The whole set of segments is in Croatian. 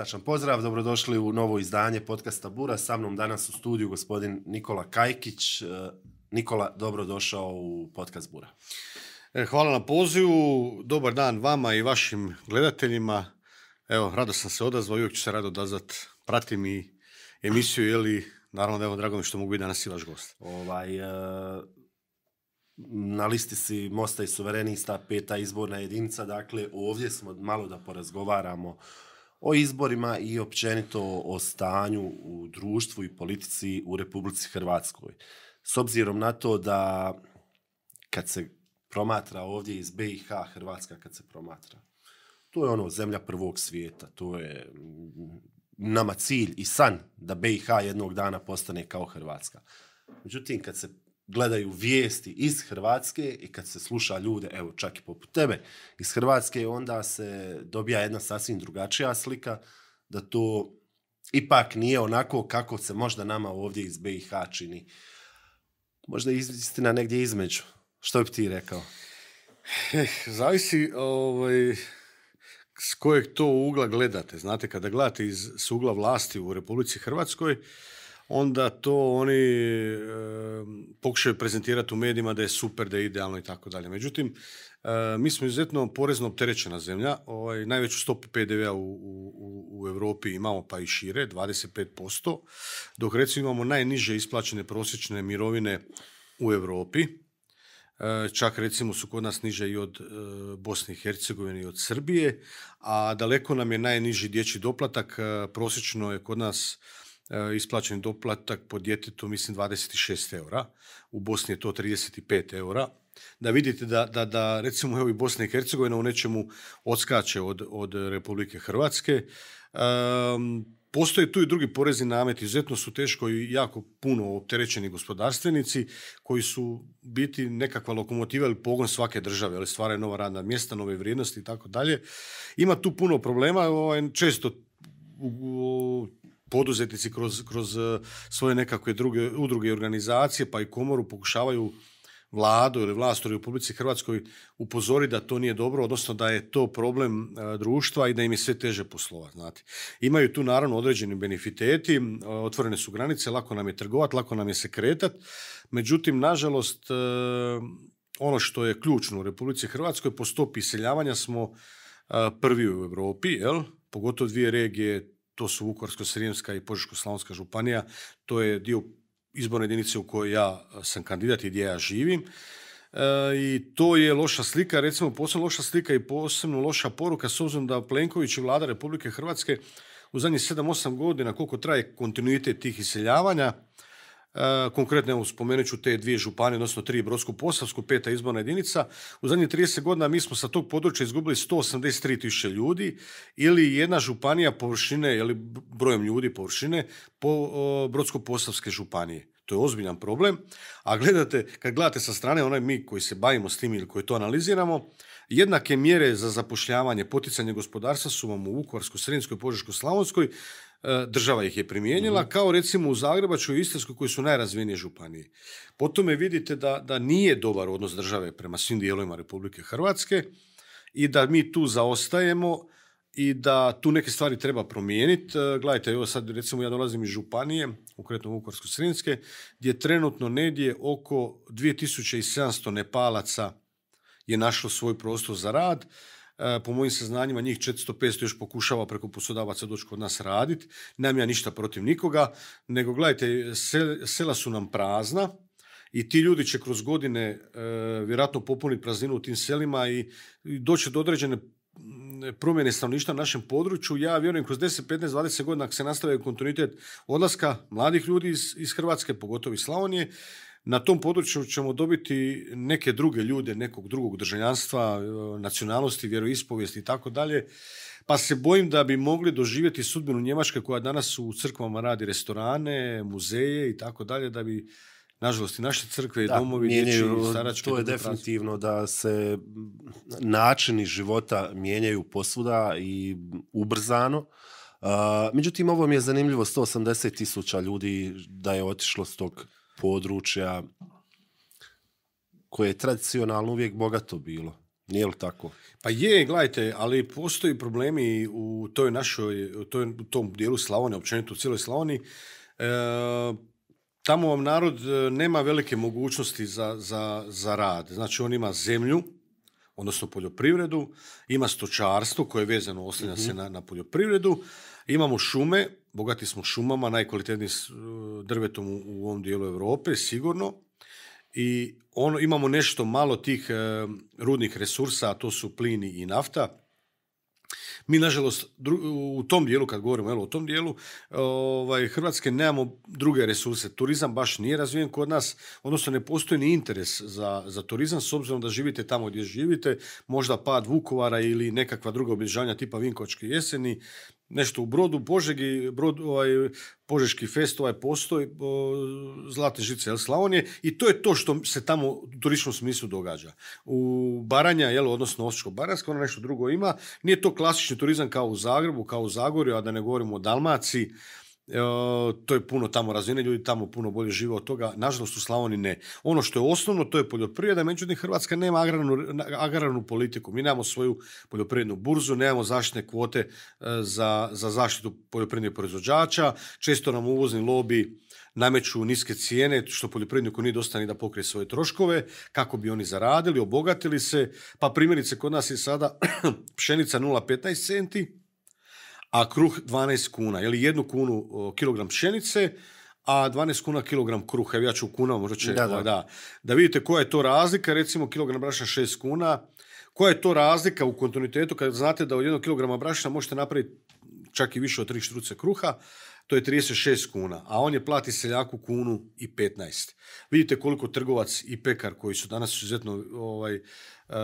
Srdačan pozdrav, dobrodošli u novo izdanje podcasta Bura. Sa mnom danas u studiju gospodin Nikola Kajkić. E, Nikola, dobrodošao u podcast Bura. E, hvala na pozivu, dobar dan vama i vašim gledateljima. Evo, rado sam se odazvao i uvijek ću se rado odazvat. Pratim i emisiju, je li, naravno evo, drago mi što mogu biti danas i vaš gost. Ovaj, e, na listi si Mosta i Suverenista, peta izborna jedinica, dakle ovdje smo malo da porazgovaramo o izborima i općenito o stanju u društvu i politici u Republici Hrvatskoj. S obzirom na to da kad se promatra ovdje iz BiH Hrvatska kad se promatra, to je ono zemlja prvog svijeta, to je nama cilj i san da BiH jednog dana postane kao Hrvatska. Međutim, kad se gledaju vijesti iz Hrvatske i kad se sluša ljude, evo čak i poput tebe, iz Hrvatske, onda se dobija jedna sasvim drugačija slika da to ipak nije onako kako se možda nama ovdje iz BiH čini. Možda je istina negdje između. Što bi ti rekao? Eh, zavisi ovaj, s kojeg to ugla gledate. Znate, kada gledate iz s ugla vlasti u Republici Hrvatskoj, onda to oni eh, pokušaju prezentirati u medijima da je super, da je idealno i tako dalje. Međutim, eh, mi smo izuzetno porezno opterećena zemlja. Ovaj, najveću stopu PDV-a u, u, u Europi imamo pa i šire, 25%, dok recimo imamo najniže isplaćene prosječne mirovine u Europi. Eh, čak recimo su kod nas niže i od Bosne i Hercegovine i od Srbije, a daleko nam je najniži dječji doplatak, prosječno je kod nas E, isplaćeni doplatak po djetetu, mislim, 26 eura. U Bosni je to 35 eura. Da vidite da, da, da recimo, evo i Bosna i Hercegovina u nečemu odskače od, od Republike Hrvatske. E, postoje tu i drugi porezni nameti, izuzetno su teško i jako puno opterećeni gospodarstvenici koji su biti nekakva lokomotiva ili pogon svake države, ali stvaraju nova radna mjesta, nove vrijednosti i tako dalje. Ima tu puno problema, ovaj, često poduzetnici kroz, kroz e, svoje nekakve druge udruge i organizacije pa i komoru pokušavaju vladu ili vlast u Republici Hrvatskoj upozori da to nije dobro, odnosno da je to problem e, društva i da im je sve teže poslovati. Znate. Imaju tu naravno određeni benefiteti, otvorene su granice, lako nam je trgovati, lako nam je se kretat. Međutim, nažalost, e, ono što je ključno u Republici Hrvatskoj po stopi iseljavanja smo prvi u Europi, jel? pogotovo dvije regije to su Vukovarsko-Srijemska i Požeško-Slavonska županija, to je dio izborne jedinice u kojoj ja e, sam kandidat i gdje ja živim. E, I to je loša slika, recimo posebno loša slika i posebno loša poruka s obzirom da Plenković i vlada Republike Hrvatske u zadnjih 7-8 godina koliko traje kontinuitet tih iseljavanja, E, konkretno, evo, spomenut ću te dvije županije, odnosno tri brodsko posavsku peta izborna jedinica. U zadnjih 30 godina mi smo sa tog područja izgubili 183 tisuće ljudi ili jedna županija površine, ili brojem ljudi površine, po brodsko-posavske županije. To je ozbiljan problem, a gledate, kad gledate sa strane, onaj mi koji se bavimo s tim ili koji to analiziramo, jednake mjere za zapošljavanje, poticanje gospodarstva su vam u Vukovarskoj, srednjskoj Požeškoj, Slavonskoj, E, država ih je primijenila, mhm. kao recimo u Zagrebačkoj i Istarskoj koji su najrazvijenije županije. Po tome vidite da, da nije dobar odnos države prema svim dijelovima Republike Hrvatske i da mi tu zaostajemo i da tu neke stvari treba promijeniti. E, gledajte, evo sad recimo ja dolazim iz Županije, konkretno Vukovarsko-Srinske, gdje trenutno negdje oko 2700 Nepalaca je našlo svoj prostor za rad E, po mojim saznanjima njih 400-500 još pokušava preko poslodavaca doći kod nas raditi. Nemam ja ništa protiv nikoga, nego gledajte, sela su nam prazna, i ti ljudi će kroz godine e, vjerojatno popuniti prazninu u tim selima i, doći do određene promjene stanovništva na našem području. Ja vjerujem kroz 10, 15, 20 godina ako se nastave kontinuitet odlaska mladih ljudi iz, iz Hrvatske, pogotovo iz Slavonije, na tom području ćemo dobiti neke druge ljude, nekog drugog državljanstva, e, nacionalnosti, vjeroispovijesti i tako dalje, pa se bojim da bi mogli doživjeti sudbinu Njemačke koja danas u crkvama radi restorane, muzeje i tako dalje, da bi Nažalost, i naše crkve i da, domovi, dječi, To je definitivno da se načini života mijenjaju posvuda i ubrzano. E, međutim, ovo mi je zanimljivo, 180 tisuća ljudi da je otišlo s tog područja koje je tradicionalno uvijek bogato bilo. Nije li tako? Pa je, gledajte, ali postoji problemi u toj našoj, u, tom dijelu Slavonije, općenito u cijeloj Slavoniji. E, tamo vam narod e, nema velike mogućnosti za, za, za rad. Znači, on ima zemlju, odnosno poljoprivredu, ima stočarstvo koje je vezano, oslanja se mhm. na, na poljoprivredu, imamo šume, bogati smo šumama, najkvalitetnijim e, drvetom u, ovom dijelu Europe, sigurno. I ono, imamo nešto malo tih e, rudnih resursa, a to su plini i nafta. Mi, nažalost, u tom dijelu, kad govorimo jel, o tom dijelu, ovaj, Hrvatske nemamo druge resurse. Turizam baš nije razvijen kod nas, odnosno ne postoji ni interes za, za turizam, s obzirom da živite tamo gdje živite, možda pad Vukovara ili nekakva druga obilježanja tipa Vinkovačke jeseni, nešto u Brodu, Požegi, brod, ovaj, Požeški fest ovaj postoji, Zlatne žice jel, Slavonije i to je to što se tamo u turističkom smislu događa. U Baranja, jel, odnosno Osječko-Baranjska, ono nešto drugo ima. Nije to klasični turizam kao u Zagrebu, kao u Zagorju, a da ne govorimo o Dalmaciji, E, to je puno tamo razine, ljudi tamo puno bolje žive od toga, nažalost u Slavoni ne. Ono što je osnovno, to je poljoprivreda, međutim Hrvatska nema agrarnu, politiku, mi nemamo svoju poljoprivrednu burzu, nemamo zaštitne kvote e, za, za zaštitu poljoprivrednih proizvođača, često nam uvozni lobi nameću niske cijene, što poljoprivredniku nije dosta ni da pokrije svoje troškove, kako bi oni zaradili, obogatili se, pa primjerice kod nas je sada pšenica 0,15 centi, a kruh 12 kuna. Ili jednu kunu kilogram pšenice, a 12 kuna kilogram kruha. ja ću u kuna, možda će... Da, ovaj, da. da, vidite koja je to razlika. Recimo kilogram brašna 6 kuna. Koja je to razlika u kontinuitetu kad znate da od jednog kilograma brašna možete napraviti čak i više od tri štruce kruha, to je 36 kuna, a on je plati seljaku kunu i 15. Vidite koliko trgovac i pekar koji su danas izuzetno ovaj, Eh,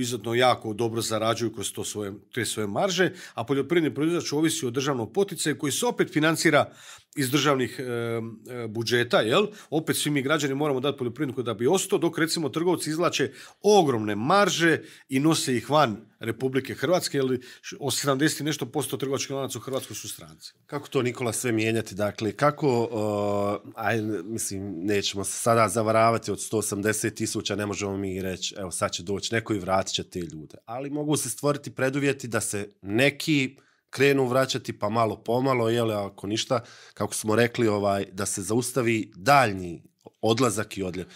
izuzetno jako dobro zarađuju kroz svoje, te svoje marže, a poljoprivredni proizvođač ovisi o državnom poticaju koji se opet financira iz državnih e, budžeta, jel? Opet svi mi građani moramo dati poljoprivredniku da bi ostao, dok recimo trgovci izlače ogromne marže i nose ih van Republike Hrvatske, jer o 70 nešto posto trgovačkih lanaca u Hrvatskoj su stranci. Kako to, Nikola, sve mijenjati? Dakle, kako, aj, mislim, nećemo se sada zavaravati od 180 tisuća, ne možemo mi reći, evo sad će doći neko i vratit će te ljude. Ali mogu se stvoriti preduvjeti da se neki krenu vraćati pa malo pomalo, jel, ako ništa, kako smo rekli, ovaj, da se zaustavi daljnji odlazak i odljev.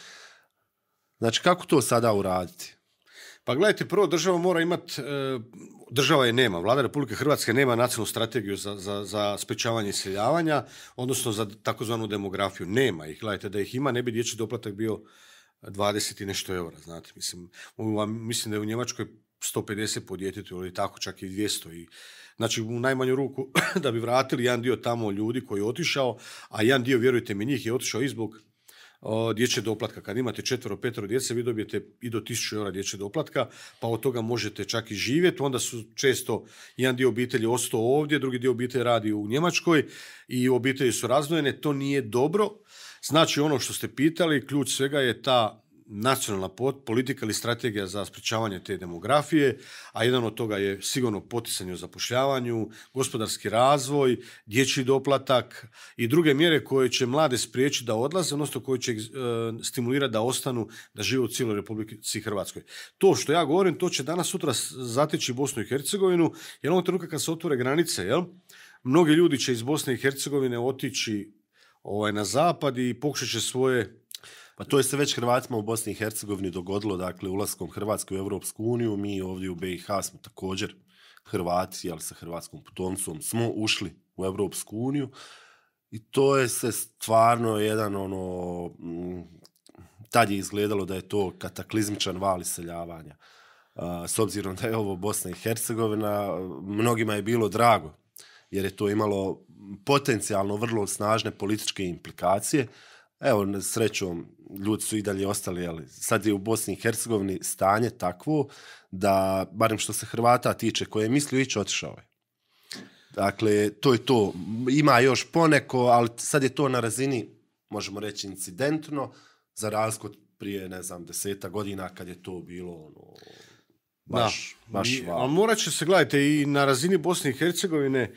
Znači, kako to sada uraditi? Pa gledajte, prvo država mora imati, e, država je nema, vlada Republike Hrvatske nema nacionalnu strategiju za, za, za sprečavanje iseljavanja, odnosno za takozvanu demografiju. Nema ih, gledajte, da ih ima ne bi dječji doplatak bio 20 i nešto eura, znate, mislim, mislim da je u Njemačkoj 150 po djetetu ili tako čak i 200 i Znači, u najmanju ruku da bi vratili jedan dio tamo ljudi koji je otišao, a jedan dio, vjerujte mi, njih je otišao i zbog dječje doplatka. Kad imate četvero, petero djece, vi dobijete i do 1000 eura dječje doplatka, pa od toga možete čak i živjeti. Onda su često jedan dio obitelji ostao ovdje, drugi dio obitelji radi u Njemačkoj i obitelji su razdvojene. To nije dobro. Znači, ono što ste pitali, ključ svega je ta nacionalna politika ili strategija za sprečavanje te demografije, a jedan od toga je sigurno poticanje o zapošljavanju, gospodarski razvoj, dječji doplatak i druge mjere koje će mlade spriječiti da odlaze, odnosno koje će e, stimulirati da ostanu, da žive u cijeloj Republici Hrvatskoj. To što ja govorim, to će danas sutra zateći Bosnu i Hercegovinu, jer ovog trenutka kad se otvore granice, jel? Mnogi ljudi će iz Bosne i Hercegovine otići ovaj, na zapad i pokušat će svoje pa to je se već Hrvatima u Bosni i Hercegovini dogodilo, dakle ulaskom Hrvatske u Europsku uniju, mi ovdje u BiH smo također Hrvati, ali sa hrvatskom putovnicom smo ušli u Europsku uniju i to je se stvarno jedan ono, mm, tad je izgledalo da je to kataklizmičan val iseljavanja. S obzirom da je ovo Bosna i Hercegovina, mnogima je bilo drago jer je to imalo potencijalno vrlo snažne političke implikacije Evo, srećom, ljudi su i dalje ostali, ali sad je u Bosni i Hercegovini stanje takvo da, barem što se Hrvata tiče, koje je mislio ići, otišao je. Dakle, to je to. Ima još poneko, ali sad je to na razini, možemo reći, incidentno, za razliku od prije, ne znam, deseta godina kad je to bilo ono, baš, baš A morat će se, gledajte, i na razini Bosne i Hercegovine,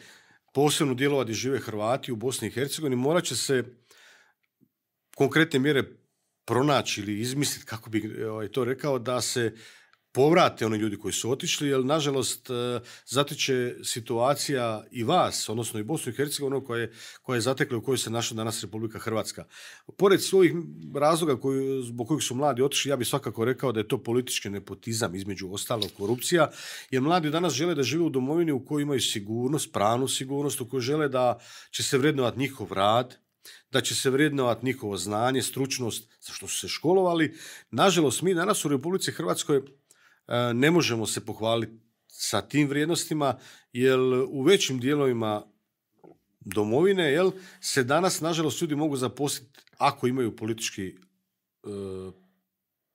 posebno dijelova gdje žive Hrvati u Bosni i Hercegovini, morat će se konkretne mjere pronaći ili izmisliti, kako bi ovaj, to rekao, da se povrate oni ljudi koji su otišli, jer nažalost eh, zatiče situacija i vas, odnosno i Bosnu i Hercegovinu koja je, koja je zatekla u kojoj se našla danas Republika Hrvatska. Pored svojih razloga zbog kojih su mladi otišli, ja bih svakako rekao da je to politički nepotizam, između ostalog korupcija, jer mladi danas žele da žive u domovini u kojoj imaju sigurnost, pravnu sigurnost, u kojoj žele da će se vrednovati njihov rad, da će se vrednovati njihovo znanje, stručnost, za što su se školovali. Nažalost, mi danas u Republici Hrvatskoj e, ne možemo se pohvaliti sa tim vrijednostima, jer u većim dijelovima domovine jel, se danas, nažalost, ljudi mogu zaposliti ako imaju politički e,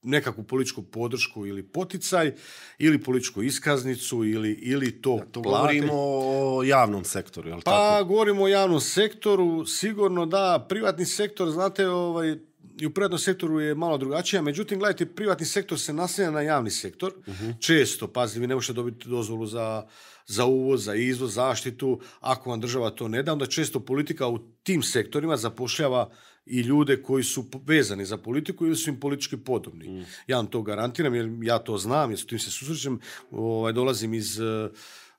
nekakvu političku podršku ili poticaj ili političku iskaznicu ili, ili to, to govorimo o javnom sektoru, jel pa, tako? Pa govorimo o javnom sektoru, sigurno da, privatni sektor, znate, ovaj, i u privatnom sektoru je malo drugačije, međutim, gledajte, privatni sektor se naslanja na javni sektor. Mhm. Često, pazite, vi ne možete dobiti dozvolu za, za uvoz, za izvoz, zaštitu, ako vam država to ne da, onda često politika u tim sektorima zapošljava i ljude koji su vezani za politiku ili su im politički podobni. Mm. Ja vam to garantiram jer ja to znam, jer s tim se susrećem, ovaj, dolazim iz eh,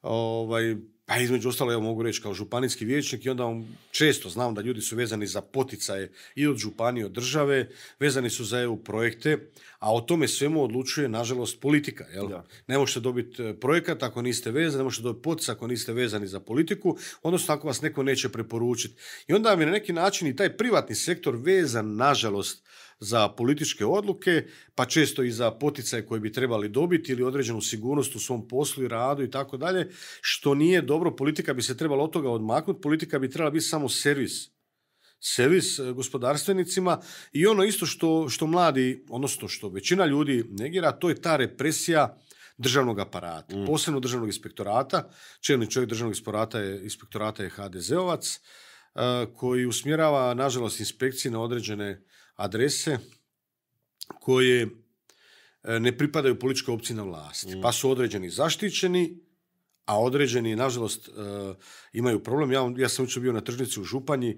ovaj, pa između ostalo, ja mogu reći kao županijski vijećnik i onda on, često znam da ljudi su vezani za poticaje i od županije, od države, vezani su za EU projekte, a o tome svemu odlučuje, nažalost, politika. Jel? Da. Ne možete dobiti e, projekat ako niste vezani, ne možete dobiti poticaj ako niste vezani za politiku, odnosno ako vas neko neće preporučiti. I onda vam je na neki način i taj privatni sektor vezan, nažalost, za političke odluke, pa često i za poticaje koje bi trebali dobiti ili određenu sigurnost u svom poslu i radu i tako dalje, što nije dobro, politika bi se trebala od toga odmaknuti, politika bi trebala biti samo servis servis e, gospodarstvenicima i ono isto što, što mladi, odnosno što većina ljudi negira, to je ta represija državnog aparata, mm. posebno državnog inspektorata. Čelni čovjek državnog inspektorata je, inspektorata je HDZ-ovac e, koji usmjerava, nažalost, inspekcije na određene adrese koje e, ne pripadaju političkoj opciji na vlasti. Mm. Pa su određeni zaštićeni, a određeni, nažalost, e, imaju problem. Ja, ja sam učio bio na tržnici u Županji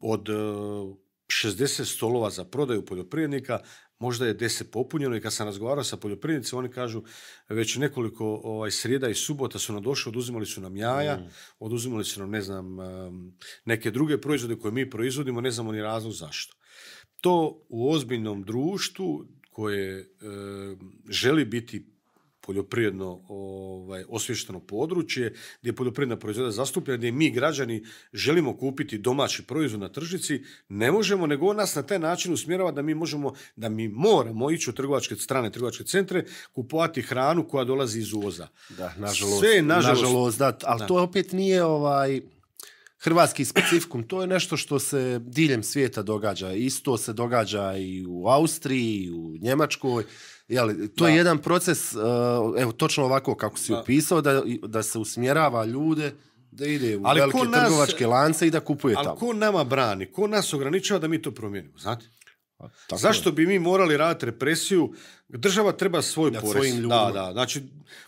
od 60 e, stolova za prodaju poljoprivrednika, možda je 10 popunjeno i kad sam razgovarao sa poljoprivrednicima, oni kažu već nekoliko ovaj, srijeda i subota su nam došli, oduzimali su nam jaja, mm. oduzimali su nam, ne znam, neke druge proizvode koje mi proizvodimo, ne znamo ni razlog zašto. To u ozbiljnom društvu koje e, želi biti poljoprivredno ovaj, osvješteno područje, gdje je poljoprivredna proizvoda zastupljena, gdje mi građani želimo kupiti domaći proizvod na tržnici, ne možemo, nego nas na taj način usmjerava da mi možemo, da mi moramo ići u trgovačke strane, trgovačke centre, kupovati hranu koja dolazi iz uvoza. Da, nažalost. Sve nažalost. da, ali to opet nije ovaj hrvatski specifikum, to je nešto što se diljem svijeta događa. Isto se događa i u Austriji, i u Njemačkoj. to je jedan proces, eh, evo točno ovako kako si da. opisao, da, da se usmjerava ljude da ide u ali velike trgovačke lance i da kupuje tamo. Ali ko nama brani? Ko nas ograničava da mi to promijenimo? Znate? Pa, Zašto bi mi morali raditi represiju Država treba svoj Nad porez. Svojim Da, da. Znači,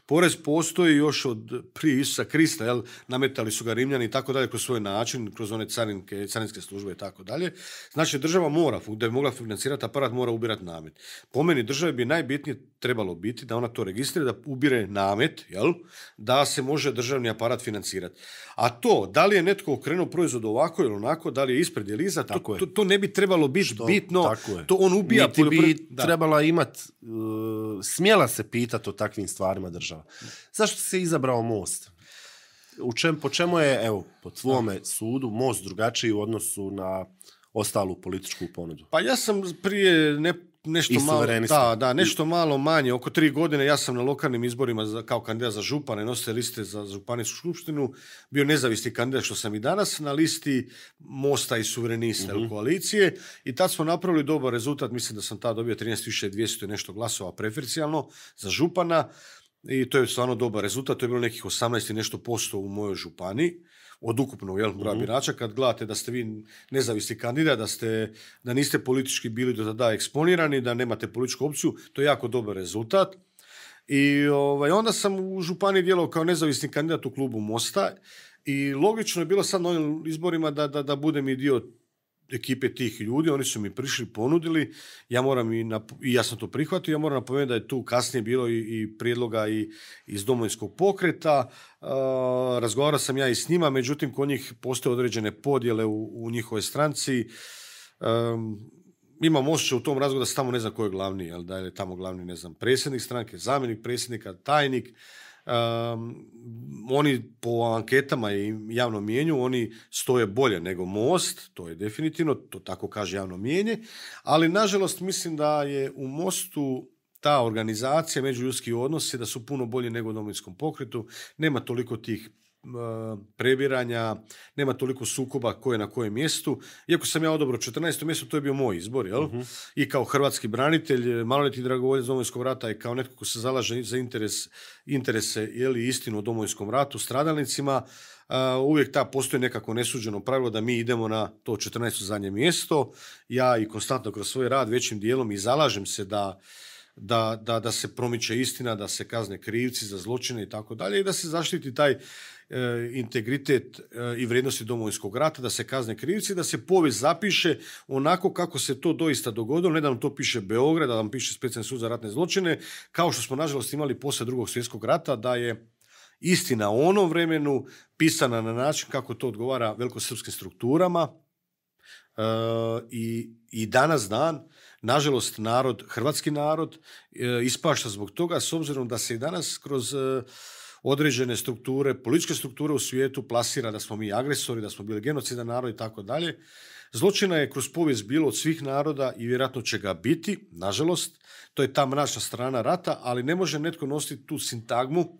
porez postoji još od prije Isusa Krista, jel? Nametali su ga Rimljani i tako dalje kroz svoj način, kroz one carinke, carinske službe i tako dalje. Znači, država mora, da bi mogla financirati aparat, mora ubirati namet. Po meni državi bi najbitnije trebalo biti da ona to registrira, da ubire namet, jel? Da se može državni aparat financirati. A to, da li je netko okrenuo proizvod ovako ili onako, da li je ispred ili iza, to, to, ne bi trebalo biti bitno. To on ubija Niti bi trebala imati Uh, smjela se pitati o takvim stvarima država. Zašto se izabrao most? U čem, po čemu je, evo, po tvome sudu, most drugačiji u odnosu na ostalu političku ponudu? Pa ja sam prije ne, nešto malo, da, da, nešto malo manje, oko tri godine ja sam na lokalnim izborima za, kao kandidat za župane, nose liste za županijsku skupštinu, bio nezavisni kandidat što sam i danas, na listi Mosta i suverenista u mhm. koalicije i tad smo napravili dobar rezultat, mislim da sam tad dobio 13.200 i nešto glasova preferencijalno za župana i to je stvarno dobar rezultat, to je bilo nekih 18 i nešto posto u mojoj županiji od ukupnog jel, broja mm birača. Kad gledate da ste vi nezavisni kandidat, da, ste, da niste politički bili do tada eksponirani, da nemate političku opciju, to je jako dobar rezultat. I ovaj, onda sam u Županiji djelovao kao nezavisni kandidat u klubu Mosta i logično je bilo sad na ovim izborima da, da, da budem i dio ekipe tih ljudi, oni su mi prišli, ponudili, ja moram i, na, i ja sam to prihvatio, ja moram napomenuti da je tu kasnije bilo i, i prijedloga i iz domovinskog pokreta, e, razgovarao sam ja i s njima, međutim kod njih postoje određene podjele u, u njihovoj stranci, e, imam osjećaj u tom razgovoru da se tamo ne zna ko je glavni, jel, da je tamo glavni, ne znam, predsjednik stranke, zamjenik predsjednika, tajnik, oni po anketama i javnom mijenju oni stoje bolje nego Most, to je definitivno, to tako kaže javno mijenje, ali nažalost mislim da je u Mostu ta organizacija, međuljudski odnosi, da su puno bolji nego u domovinskom pokretu, nema toliko tih E, prebiranja, nema toliko sukoba koje je na kojem mjestu. Iako sam ja odobro 14. mjesto, to je bio moj izbor, jel? Mhm. I kao hrvatski branitelj, maloljetni dragovoljac Domovinskog rata i kao netko ko se zalaže za interes, interese ili istinu o Domovinskom ratu, stradalnicima, uvijek ta postoji nekako nesuđeno pravilo da mi idemo na to 14. zadnje mjesto. Ja i konstantno kroz svoj rad većim dijelom i zalažem se da da, da, da se promiče istina, da se kazne krivci za zločine i tako dalje i da se zaštiti taj E, integritet e, i vrijednosti domovinskog rata, da se kazne krivci, da se povijest zapiše onako kako se to doista dogodilo, ne da nam to piše Beograd, da nam piše specijalni sud za ratne zločine, kao što smo nažalost imali poslije drugog svjetskog rata, da je istina o onom vremenu pisana na način kako to odgovara velikosrpskim strukturama e, i, danas dan nažalost narod, hrvatski narod ispašta zbog toga s obzirom da se i danas kroz određene strukture, političke strukture u svijetu plasira da smo mi agresori, da smo bili genocidan narod i tako dalje. Zločina je kroz povijest bilo od svih naroda i vjerojatno će ga biti, nažalost. To je ta mračna strana rata, ali ne može netko nositi tu sintagmu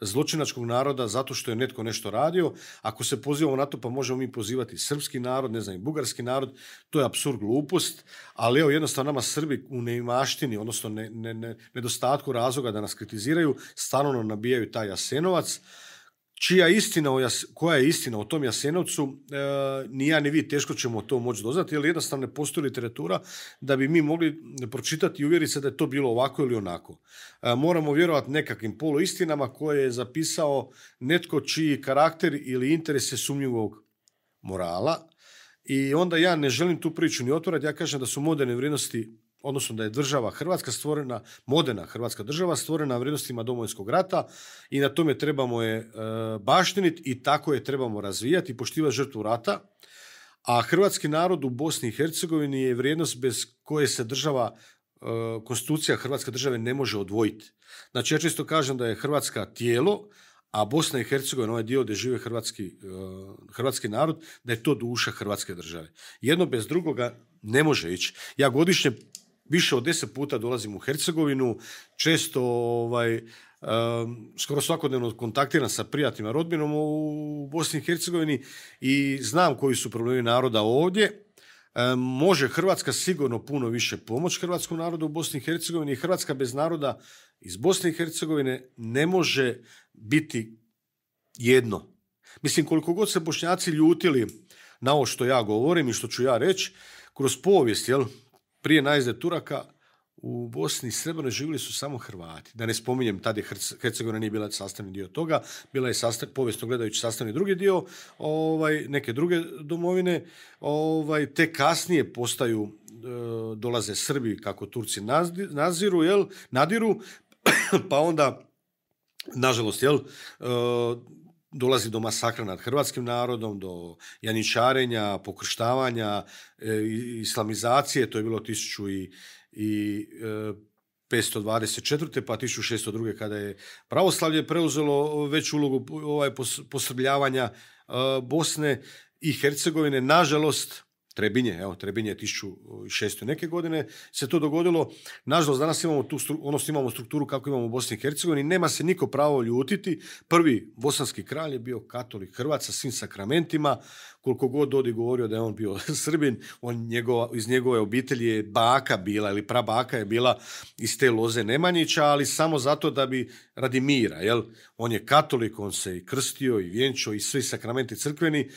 zločinačkog naroda zato što je netko nešto radio. Ako se pozivamo na to, pa možemo mi pozivati srpski narod, ne znam, i bugarski narod. To je absurd glupost, ali evo jednostavno nama Srbi u neimaštini, odnosno nedostatku razloga da nas kritiziraju, stanovno nabijaju taj Jasenovac čija istina, koja je istina o tom Jasenovcu, e, ni ja ni vi teško ćemo to moći doznati, jer jednostavno ne postoji literatura da bi mi mogli pročitati i uvjeriti se da je to bilo ovako ili onako. E, moramo vjerovati nekakvim poluistinama koje je zapisao netko čiji karakter ili interese sumnjivog morala i onda ja ne želim tu priču ni otvorati, ja kažem da su moderne vrijednosti odnosno da je država Hrvatska stvorena, moderna Hrvatska država stvorena vrijednostima domovinskog rata i na tome trebamo je e, baštiniti i tako je trebamo razvijati i poštivati žrtvu rata. A hrvatski narod u Bosni i Hercegovini je vrijednost bez koje se država, e, konstitucija Hrvatske države ne može odvojiti. Znači ja često kažem da je Hrvatska tijelo, a Bosna i Hercegovina, ovaj dio gdje žive hrvatski, e, hrvatski narod, da je to duša Hrvatske države. Jedno bez drugoga ne može ići. Ja godišnje više od deset puta dolazim u Hercegovinu, često ovaj, skoro svakodnevno kontaktiram sa prijateljima rodbinom u Bosni i Hercegovini i znam koji su problemi naroda ovdje. može Hrvatska sigurno puno više pomoć hrvatskom narodu u Bosni i Hercegovini. Hrvatska bez naroda iz Bosne i Hercegovine ne može biti jedno. Mislim, koliko god se bošnjaci ljutili na ovo što ja govorim i što ću ja reći, kroz povijest, jel, prije najzde Turaka u Bosni i Srebrnoj živjeli su samo Hrvati. Da ne spominjem, tada je Hercegovina nije bila sastavni dio toga, bila je povijesno gledajući sastavni drugi dio ovaj, neke druge domovine. Ovaj, te kasnije postaju, e, dolaze Srbi kako Turci naziru, jel, nadiru, pa onda Nažalost, jel, e, dolazi do masakra nad hrvatskim narodom, do janičarenja, pokrštavanja, e, islamizacije, to je bilo 1524. E, pa 1602. kada je pravoslavlje preuzelo veću ulogu ovaj, posrbljavanja e, Bosne i Hercegovine. Nažalost, Trebinje, evo, Trebinje je 1600 neke godine, se to dogodilo. Nažalost, danas imamo tu odnosno imamo strukturu kako imamo u Bosni i Hercegovini. Nema se niko pravo ljutiti. Prvi bosanski kralj je bio katolik Hrvat sa svim sakramentima koliko god Dodi govorio da je on bio Srbin, on njegova, iz njegove obitelji je baka bila ili prabaka je bila iz te loze Nemanjića, ali samo zato da bi radi mira. Jel? On je katolik, on se i krstio i vjenčio i svi sakramenti crkveni. E,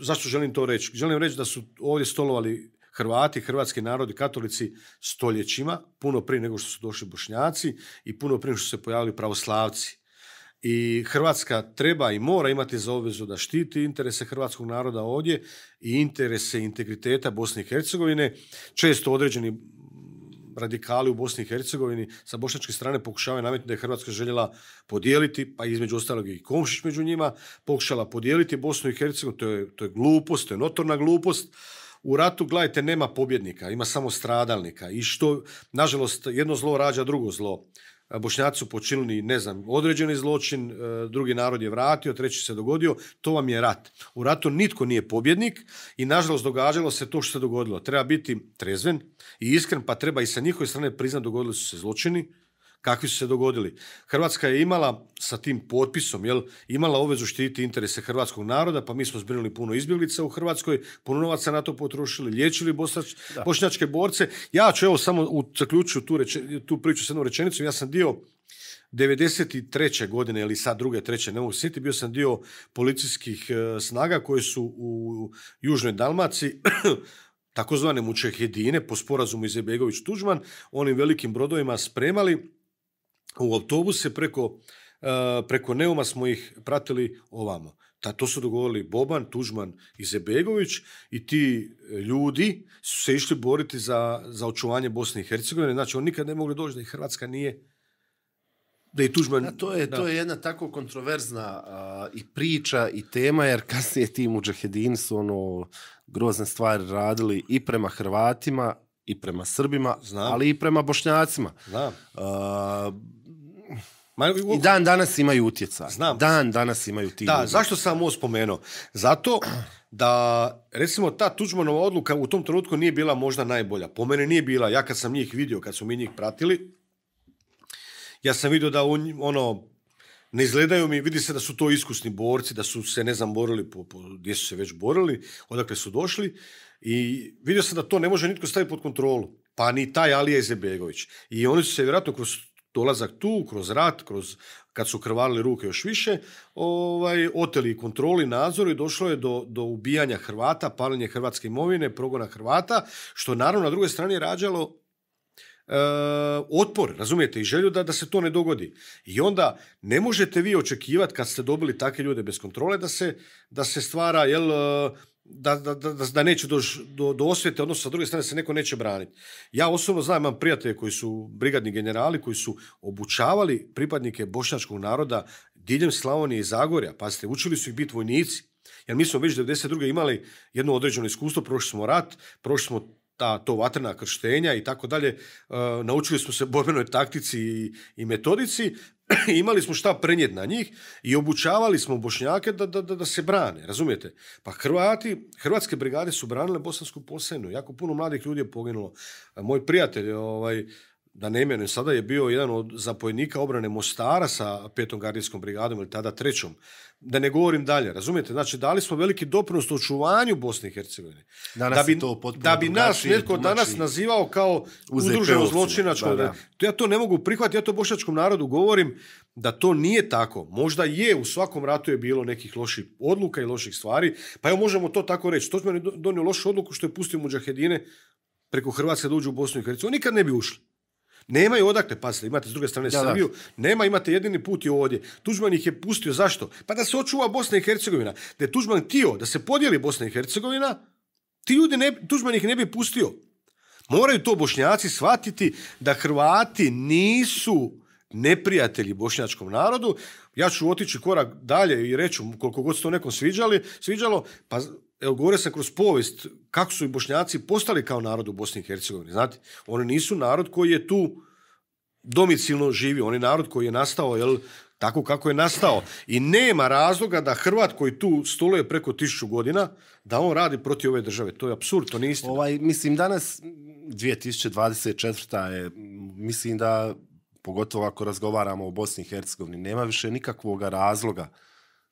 zašto želim to reći? Želim reći da su ovdje stolovali Hrvati, hrvatski narodi, katolici stoljećima, puno prije nego što su došli bošnjaci i puno prije što su se pojavili pravoslavci i Hrvatska treba i mora imati za obvezu da štiti interese hrvatskog naroda ovdje i interese integriteta Bosne i Hercegovine. Često određeni radikali u Bosni i Hercegovini sa bošnjačke strane pokušavaju nametnuti da je Hrvatska željela podijeliti, pa između ostalog i Komšić među njima, pokušala podijeliti Bosnu i Hercegovinu, to je, to je glupost, to je notorna glupost. U ratu, gledajte, nema pobjednika, ima samo stradalnika i što, nažalost, jedno zlo rađa drugo zlo. E, Bošnjaci su počinili, ne znam, određeni zločin, e, drugi narod je vratio, treći se dogodio, to vam je rat. U ratu nitko nije pobjednik i nažalost događalo se to što se dogodilo. Treba biti trezven i iskren, pa treba i sa njihove strane priznati dogodili su se zločini, kakvi su se dogodili. Hrvatska je imala sa tim potpisom, jel, imala obvezu štititi interese hrvatskog naroda, pa mi smo zbrinuli puno izbjeglica u Hrvatskoj, puno novaca na to potrošili, liječili bošnjačke borce. Ja ću evo samo u zaključu tu, reč, tu priču s jednom rečenicom. Ja sam dio 93. godine ili sad druge, treće, ne mogu sjetiti, bio sam dio policijskih e, snaga koje su u Južnoj Dalmaciji takozvane mučehedine po sporazumu Izebegović-Tuđman onim velikim brodovima spremali u autobuse preko, e, preko Neuma smo ih pratili ovamo. Ta, to su dogovorili Boban, Tužman i Zebegović i ti e, ljudi su se išli boriti za, za očuvanje Bosne i Hercegovine. Znači, oni nikad ne mogli doći da i Hrvatska nije da i Tužman... to je, to je jedna tako kontroverzna i priča i tema, jer kasnije ti muđahedini su ono grozne stvari radili i prema Hrvatima, i prema Srbima, Znam. ali i prema Bošnjacima. Znam. Uh, I dan danas imaju utjecaj. Znam. Dan danas imaju ti. Da, zašto sam ovo spomenuo? Zato da, recimo, ta Tuđmanova odluka u tom trenutku nije bila možda najbolja. Po mene nije bila. Ja kad sam njih vidio, kad su mi njih pratili, ja sam vidio da ono, ne izgledaju mi, vidi se da su to iskusni borci, da su se ne znam borili po, po, gdje su se već borili, odakle su došli i vidio sam da to ne može nitko staviti pod kontrolu, pa ni taj Alija Izebegović. I oni su se vjerojatno kroz dolazak tu, kroz rat, kroz, kad su krvarili ruke još više, ovaj, oteli kontroli, nadzoru i došlo je do, do ubijanja Hrvata, paljenje hrvatske imovine, progona Hrvata, što naravno na drugoj strani rađalo E, otpor, razumijete, i želju da, da se to ne dogodi. I onda ne možete vi očekivati kad ste dobili takve ljude bez kontrole da se, da se stvara, jel, e, da, da, da, neće do, do osvete, odnosno sa druge strane se neko neće braniti. Ja osobno znam, imam prijatelje koji su brigadni generali, koji su obučavali pripadnike bošnjačkog naroda diljem Slavonije i Zagorja. Pazite, učili su ih biti vojnici. Jer mi smo već 92. imali jedno određeno iskustvo, prošli smo rat, prošli smo ta, to vatrena krštenja i tako dalje, eh, naučili smo se borbenoj taktici i, i metodici, imali smo šta prenijeti na njih i obučavali smo bošnjake da, da, da, se brane, razumijete? Pa Hrvati, hrvatske brigade su branile bosansku posenu, jako puno mladih ljudi je poginulo. Moj prijatelj, ovaj, da ne imenujem sada, je bio jedan od zapojnika obrane Mostara sa petom gardijskom brigadom ili tada trećom. Da ne govorim dalje, razumijete? Znači, dali smo veliki doprinos očuvanju Bosne i Hercegovine. da bi, da bi nas netko danas nazivao kao udruženo zločinačko. Ja to ne mogu prihvatiti, ja to bošačkom narodu govorim da to nije tako. Možda je, u svakom ratu je bilo nekih loših odluka i loših stvari, pa evo možemo to tako reći. To je donio lošu odluku što je pustio muđahedine preko Hrvatske da u Bosnu i Hercegovinu. Nikad ne bi ušli. Nemaju odakle, pazite, imate s druge strane Srbiju, nema, imate jedini put je ovdje. Tuđman ih je pustio, zašto? Pa da se očuva Bosna i Hercegovina. Da je Tuđman tio da se podijeli Bosna i Hercegovina, ti ljudi, ne, Tuđman ih ne bi pustio. Moraju to bošnjaci shvatiti da Hrvati nisu neprijatelji bošnjačkom narodu, ja ću otići korak dalje i reći koliko god se to nekom sviđali, sviđalo, pa evo gore sam kroz povijest kako su i bošnjaci postali kao narod u Bosni i Hercegovini, znate, oni nisu narod koji je tu domicilno živio, Oni narod koji je nastao jel, tako kako je nastao. I nema razloga da Hrvat koji tu stoluje preko tisuću godina, da on radi protiv ove države. To je absurd, to nije istina. Ovaj, mislim, danas 2024. je, mislim da pogotovo ako razgovaramo o Bosni i Hercegovini, nema više nikakvog razloga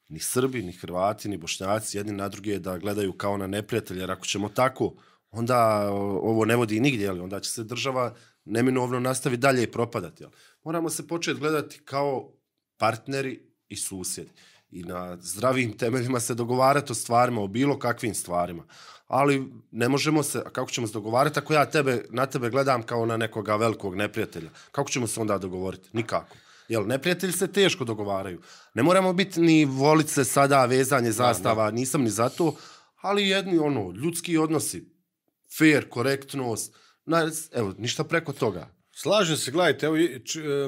ni Srbi, ni Hrvati, ni Bošnjaci jedni na druge da gledaju kao na neprijatelje, jer ako ćemo tako, onda ovo ne vodi nigdje, ali onda će se država neminovno nastavi dalje i propadati. Moramo se početi gledati kao partneri i susjedi i na zdravim temeljima se dogovarati o stvarima, o bilo kakvim stvarima. Ali ne možemo se, kako ćemo se dogovarati ako ja tebe, na tebe gledam kao na nekoga velikog neprijatelja? Kako ćemo se onda dogovoriti? Nikako. Jel, neprijatelji se teško dogovaraju. Ne moramo biti ni volice sada, vezanje zastava, nisam ni za to, ali jedni, ono, ljudski odnosi, fair, korektnost, evo, ništa preko toga. Slažem se, gledajte, evo, e,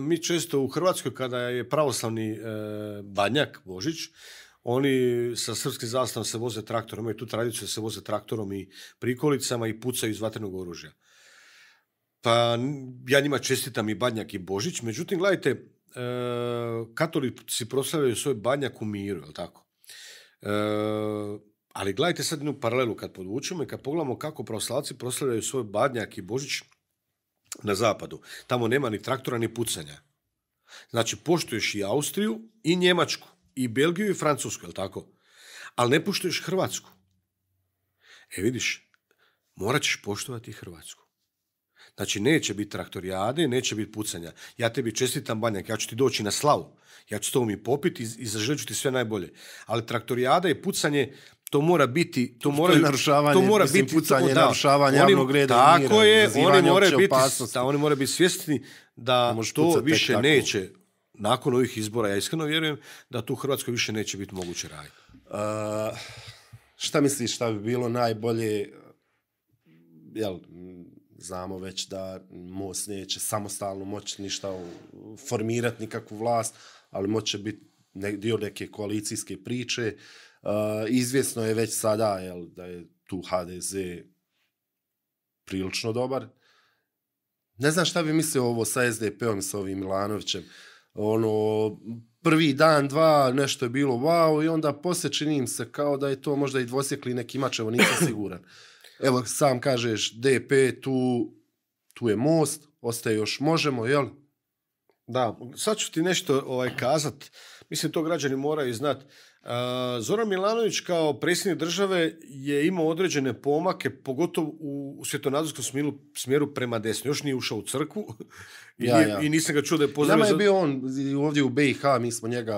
mi često u Hrvatskoj kada je pravoslavni e, badnjak, Božić, oni sa srpskim zastavom se voze traktorom, imaju tu tradiciju da se voze traktorom i prikolicama i pucaju iz vatrenog oružja. Pa ja njima čestitam i Badnjak i Božić, međutim, gledajte, e, katolici proslavljaju svoj Badnjak u miru, jel tako? ali gledajte sad jednu paralelu kad podvučemo i kad pogledamo kako pravoslavci proslavljaju svoj Badnjak i Božić na zapadu. Tamo nema ni traktora ni pucanja. Znači, poštuješ i Austriju i Njemačku i Belgiju i Francusku, jel tako? Ali ne poštuješ Hrvatsku. E vidiš, morat ćeš poštovati Hrvatsku. Znači, neće biti traktorijade, neće biti pucanja. Ja tebi čestitam banjak, ja ću ti doći na slavu. Ja ću s tobom i popiti i, i ću ti sve najbolje. Ali traktorijada i pucanje to mora biti to mora narušavanje to mora biti pucanje, da, narušavanje oni, javnog reda tako je oni moraju biti da oni mora biti svjesni da to više neće nakon ovih izbora ja iskreno vjerujem da tu Hrvatskoj više neće biti moguće raditi. Uh, šta misliš šta bi bilo najbolje jel znamo već da MOST neće samostalno moći ništa formirati nikakvu vlast, ali moće biti dio neke koalicijske priče Eh, izvjesno je već sada da je tu HDZ prilično dobar. Ne znam šta bi mislio ovo sa SDP-om sa ovim Milanovićem. Ono, prvi dan, dva, nešto je bilo wow i onda poslije čini se kao da je to možda i dvosjekli neki mač, evo nisam siguran. Evo, sam kažeš, DP, tu, tu je most, ostaje još možemo, jel? Da, sad ću ti nešto ovaj, kazat. Mislim, to građani moraju znati Zoran Milanović kao predsjednik države je imao određene pomake, pogotovo u svjetonazorskom smjeru, prema desno. Još nije ušao u crkvu i, i nisam ga čuo da je pozdravio. Nama je bio on ovdje u BiH, mi smo njega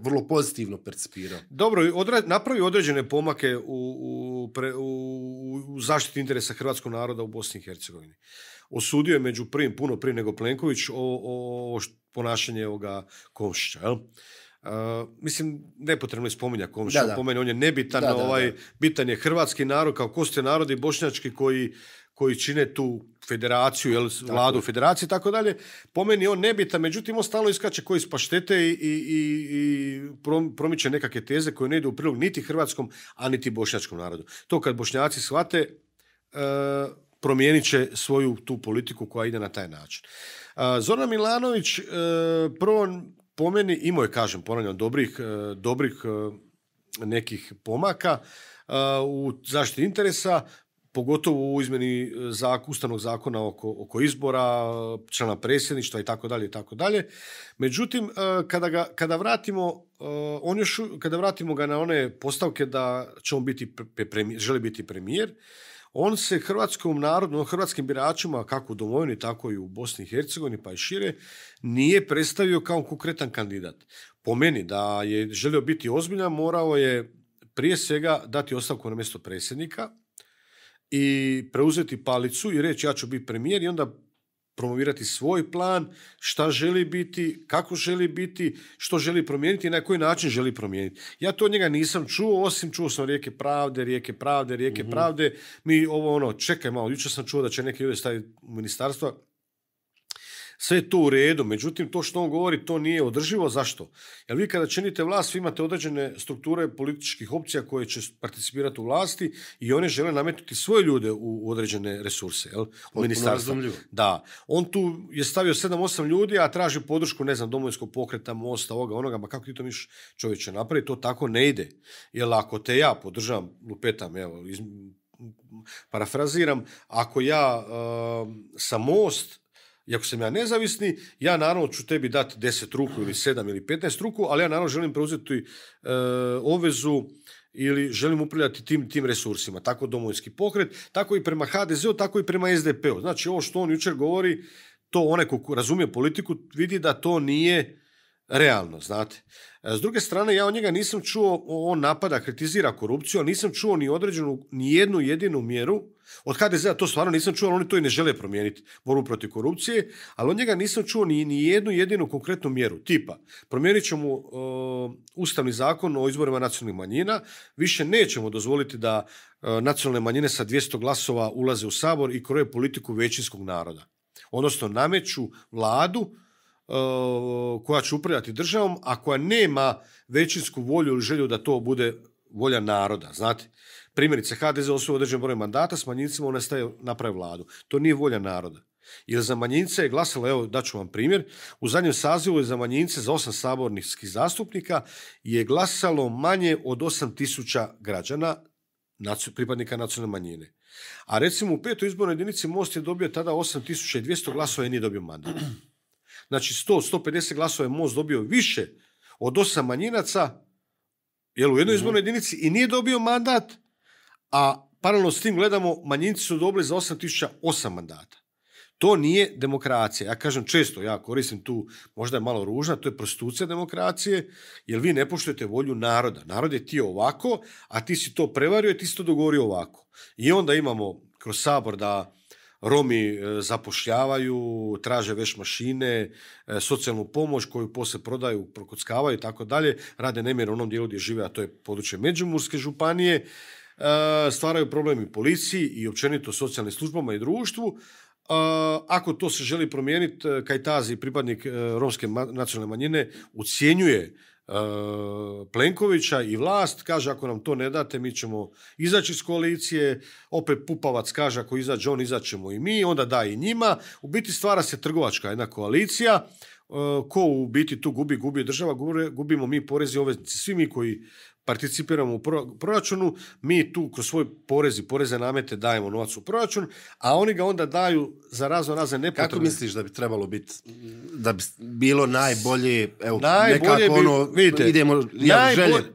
vrlo pozitivno percipirao Dobro, napravio određene pomake u, u, u, u zaštiti interesa hrvatskog naroda u Bosni i Hercegovini osudio je među prvim, puno prije nego Plenković, o, o, ponašanje ovoga Komšića. Jel? mislim, nepotrebno je spominja kom što. po meni on je nebitan, ovaj, bitan je hrvatski narod kao koste narodi bošnjački koji, koji čine tu federaciju, jel, vladu federacije i tako dalje. Po meni on nebitan, međutim on stalno iskače koji iz paštete i, i, i promiče nekakve teze koje ne idu u prilog niti hrvatskom, a niti bošnjačkom narodu. To kad bošnjaci shvate, uh, promijenit će svoju tu politiku koja ide na taj način. Zoran Milanović, e, prvo po meni imao je, kažem, ponavljam, dobrih, e, dobrih e, nekih pomaka e, u zaštiti interesa, pogotovo u izmjeni zak, ustavnog zakona oko, izbora, člana predsjedništva i tako dalje i tako dalje. Međutim, kada, ga, kada vratimo kada vratimo ga na one postavke da će on biti želi biti premijer, on se hrvatskom narodu, hrvatskim biračima, kako u domovini, tako i u Bosni i Hercegovini, pa i šire, nije predstavio kao konkretan kandidat. Po meni, da je želio biti ozbiljan, morao je prije svega dati ostavku na mjesto predsjednika i preuzeti palicu i reći ja ću biti premijer i onda promovirati svoj plan, šta želi biti, kako želi biti, što želi promijeniti i na koji način želi promijeniti. Ja to od njega nisam čuo, osim čuo sam rijeke pravde, rijeke pravde, rijeke mhm. pravde. Mi ovo ono, čekaj malo, jučer sam čuo da će neki ljudi staviti ministarstva, sve je to u redu. Međutim, to što on govori, to nije održivo. Zašto? Jer vi kada činite vlast, vi imate određene strukture političkih opcija koje će participirati u vlasti i one žele nametnuti svoje ljude u određene resurse. Jel? Da. On tu je stavio sedam, osam ljudi, a traži podršku, ne znam, domovinskog pokreta, mosta, ovoga, onoga. Ma kako ti to miš čovječe napraviti? To tako ne ide. Jer ako te ja podržam, lupetam, evo, parafraziram, ako ja ehm, sam most, i ako sam ja nezavisni, ja naravno ću tebi dati 10 ruku ili 7 ili 15 ruku, ali ja naravno želim preuzeti e, obvezu ili želim upravljati tim, tim resursima. Tako domovinski pokret, tako i prema hdz tako i prema SDP-u. Znači ovo što on jučer govori, to onaj ko razumije politiku vidi da to nije realno, znate. E, s druge strane, ja od njega nisam čuo, on napada, kritizira korupciju, ali nisam čuo ni određenu, ni jednu jedinu mjeru od hdz to stvarno nisam čuo, ali oni to i ne žele promijeniti, borbu protiv korupcije, ali od njega nisam čuo ni, ni jednu jedinu konkretnu mjeru, tipa promijenit ćemo e, ustavni zakon o izborima nacionalnih manjina, više nećemo dozvoliti da e, nacionalne manjine sa 200 glasova ulaze u sabor i kroje politiku većinskog naroda. Odnosno nameću vladu e, koja će upravljati državom, a koja nema većinsku volju ili želju da to bude volja naroda, znate. Primjerice, HDZ osvoji određen broj mandata, s manjincima ona staje napravi vladu. To nije volja naroda. Jer za manjince je glasalo, evo daću vam primjer, u zadnjem sazivu je za manjince, za osam saborskih zastupnika, je glasalo manje od osam tisuća građana, pripadnika nacionalne manjine. A recimo u petoj izbornoj jedinici Most je dobio tada 8200 glasova i nije dobio mandat. Znači 100-150 glasova je Most dobio više od osam manjinaca jel, u jednoj mhm. izbornoj jedinici i nije dobio mandat, a paralelno s tim gledamo, manjinci su dobili za 8008 mandata. To nije demokracija. Ja kažem često, ja koristim tu, možda je malo ružna, to je prostitucija demokracije, jer vi ne poštujete volju naroda. Narod je ti ovako, a ti si to prevario i ti si to dogovorio ovako. I onda imamo kroz sabor da Romi e, zapošljavaju, traže veš mašine, e, socijalnu pomoć koju poslije prodaju, prokockavaju i tako dalje. Rade nemjer u onom dijelu gdje žive, a to je područje Međimurske županije. E, stvaraju problem i policiji i općenito socijalnim službama i društvu. E, ako to se želi promijeniti, e, Kajtazi, pripadnik romske nacionalne manjine, ucjenjuje Plenkovića i vlast, kaže ako nam to ne date mi ćemo izaći iz koalicije, opet Pupavac kaže ako izađe on izaćemo i mi, onda da i njima, u biti stvara se trgovačka jedna koalicija, ko u biti tu gubi, gubi država, gubimo mi porezi ove svi mi koji participiramo u proračunu, mi tu kroz svoj porez i poreze namete dajemo novac u proračun, a oni ga onda daju za razno razne nepotrebno Kako misliš da bi trebalo biti, da bi bilo najbolje, evo, nekako ono, vidite, idemo,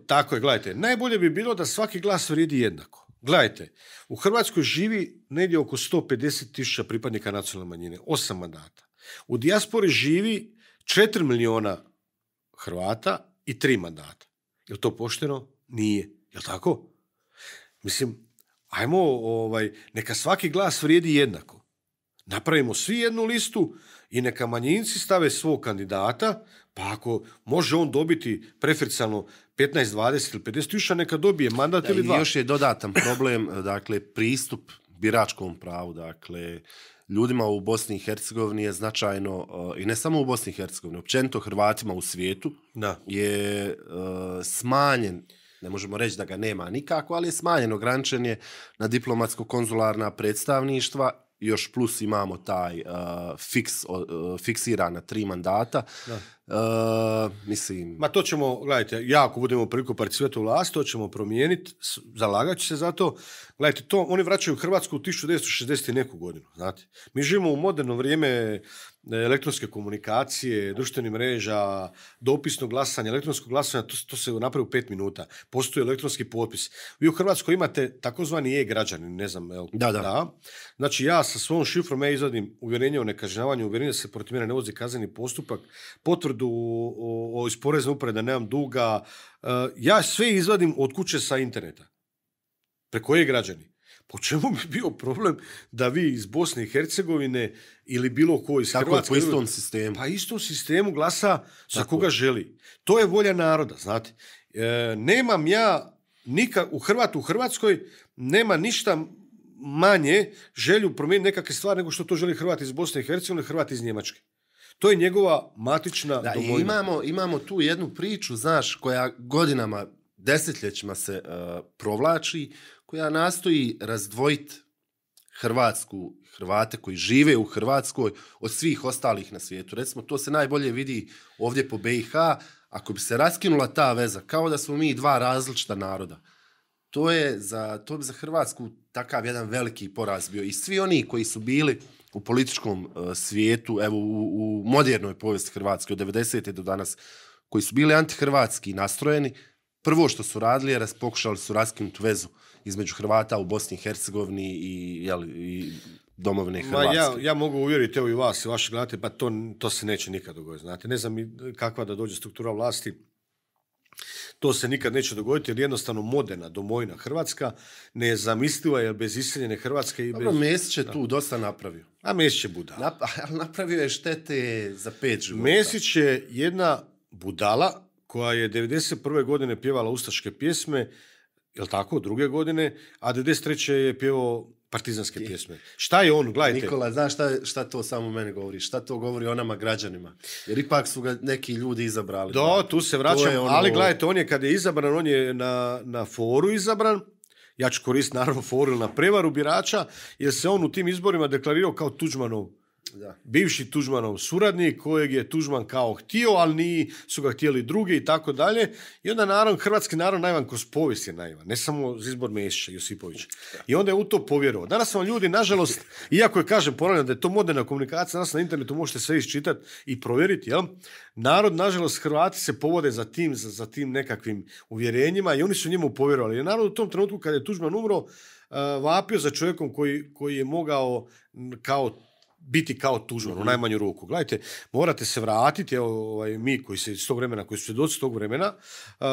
Tako je, gledajte, najbolje bi bilo da svaki glas vrijedi jednako. Gledajte, u Hrvatskoj živi negdje oko 150 tisuća pripadnika nacionalne manjine, osam mandata. U dijaspori živi 4 miliona Hrvata i tri mandata. Je li to pošteno? Nije. Je li tako? Mislim, ajmo, ovaj, neka svaki glas vrijedi jednako. Napravimo svi jednu listu i neka manjinci stave svog kandidata, pa ako može on dobiti petnaest 15, 20 ili 50 tisuća, neka dobije mandat ili dva. još je dodatan problem, dakle, pristup biračkom pravu, dakle, ljudima u Bosni i Hercegovini je značajno, eh, i ne samo u Bosni i Hercegovini, općenito Hrvatima u svijetu, da. je eh, smanjen ne možemo reći da ga nema nikako, ali je smanjen, ograničen je na diplomatsko-konzularna predstavništva još plus imamo taj uh, uh, fiksirana tri mandata. Uh, mislim... Ma to ćemo, gledajte, ja ako budemo priliku participati vlast, to ćemo promijeniti, zalagat se za to. Gledajte, to, oni vraćaju Hrvatsku u 1960. neku godinu, znate. Mi živimo u moderno vrijeme E, elektronske komunikacije, društvenih mreža, dopisno glasanje, elektronsko glasanje, to, se napravi u pet minuta. Postoji elektronski potpis. Vi u Hrvatskoj imate takozvani e-građani, ne znam, el, da, da. Znači ja sa svojom šifrom ja izvadim uvjerenje o nekažnjavanju, uvjerenje da se protiv mene ne vozi kazneni postupak, potvrdu o, o iz porezne uprave da nemam duga. E, ja sve izvadim od kuće sa interneta. Preko e-građani po čemu bi bio problem da vi iz Bosne i Hercegovine ili bilo koji iz Tako Hrvatske... po istom sistemu. Pa istom sistemu glasa za koga želi. To je volja naroda, znate. E, nemam ja nikak, u Hrvatu, u Hrvatskoj nema ništa manje želju promijeniti nekakve stvari nego što to želi Hrvat iz Bosne i Hercegovine, Hrvat iz Njemačke. To je njegova matična da, Imamo, imamo tu jednu priču, znaš, koja godinama, desetljećima se e, provlači koja nastoji razdvojiti Hrvatsku, Hrvate koji žive u Hrvatskoj od svih ostalih na svijetu. Recimo, to se najbolje vidi ovdje po BiH. Ako bi se raskinula ta veza, kao da smo mi dva različita naroda, to je za, to bi za Hrvatsku takav jedan veliki poraz bio. I svi oni koji su bili u političkom e, svijetu, evo u, u modernoj povijesti Hrvatske od 90. do danas, koji su bili antihrvatski nastrojeni, prvo što su radili je pokušali su raskinuti vezu između Hrvata u Bosni i Hercegovini i, jel, i domovine Hrvatske. Ma ja, ja mogu uvjeriti evo i vas i vaše gledate, pa to, to se neće nikad dogoditi. Znate, ne znam kakva da dođe struktura vlasti, to se nikad neće dogoditi jer jednostavno moderna domovina Hrvatska ne zamisliva jer bez iseljene Hrvatske i bez... Mesić je tu dosta napravio. A Mesić je budala. Nap... napravio je štete za pet života. Mesić je jedna budala koja je 91. godine pjevala ustaške pjesme, jel tako, druge godine, a 93. je pjevao partizanske pjesme. Šta je on, gledajte? Nikola, znaš šta, šta to samo mene govori? Šta to govori o nama građanima? Jer ipak su ga neki ljudi izabrali. Do, tu se vraćam, ono ali gledajte, on je kad je izabran, on je na, foru izabran, ja ću koristiti naravno foru na prevaru birača, jer se on u tim izborima deklarirao kao Tuđmanov bivši tužmanov suradnik kojeg je tužman kao htio, ali ni su ga htjeli drugi i tako dalje. I onda naravno hrvatski narod najvan kroz povijest je najvan, ne samo izbor Mesića, Josipovića. I onda je u to povjerovao. Danas vam ljudi, nažalost, iako je kažem, ponavljam da je to moderna komunikacija, danas na internetu možete sve isčitati i provjeriti, jel? Narod, nažalost, Hrvati se povode za tim, za, tim nekakvim uvjerenjima i oni su njemu povjerovali. Jer narod u tom trenutku kad je tužman umro, eh, vapio za čovjekom koji, koji je mogao kao biti kao tužman, u mhm. najmanju ruku. Gledajte, morate se vratiti, evo, ovaj, mi koji se iz tog vremena, koji su svjedoci tog vremena, uh,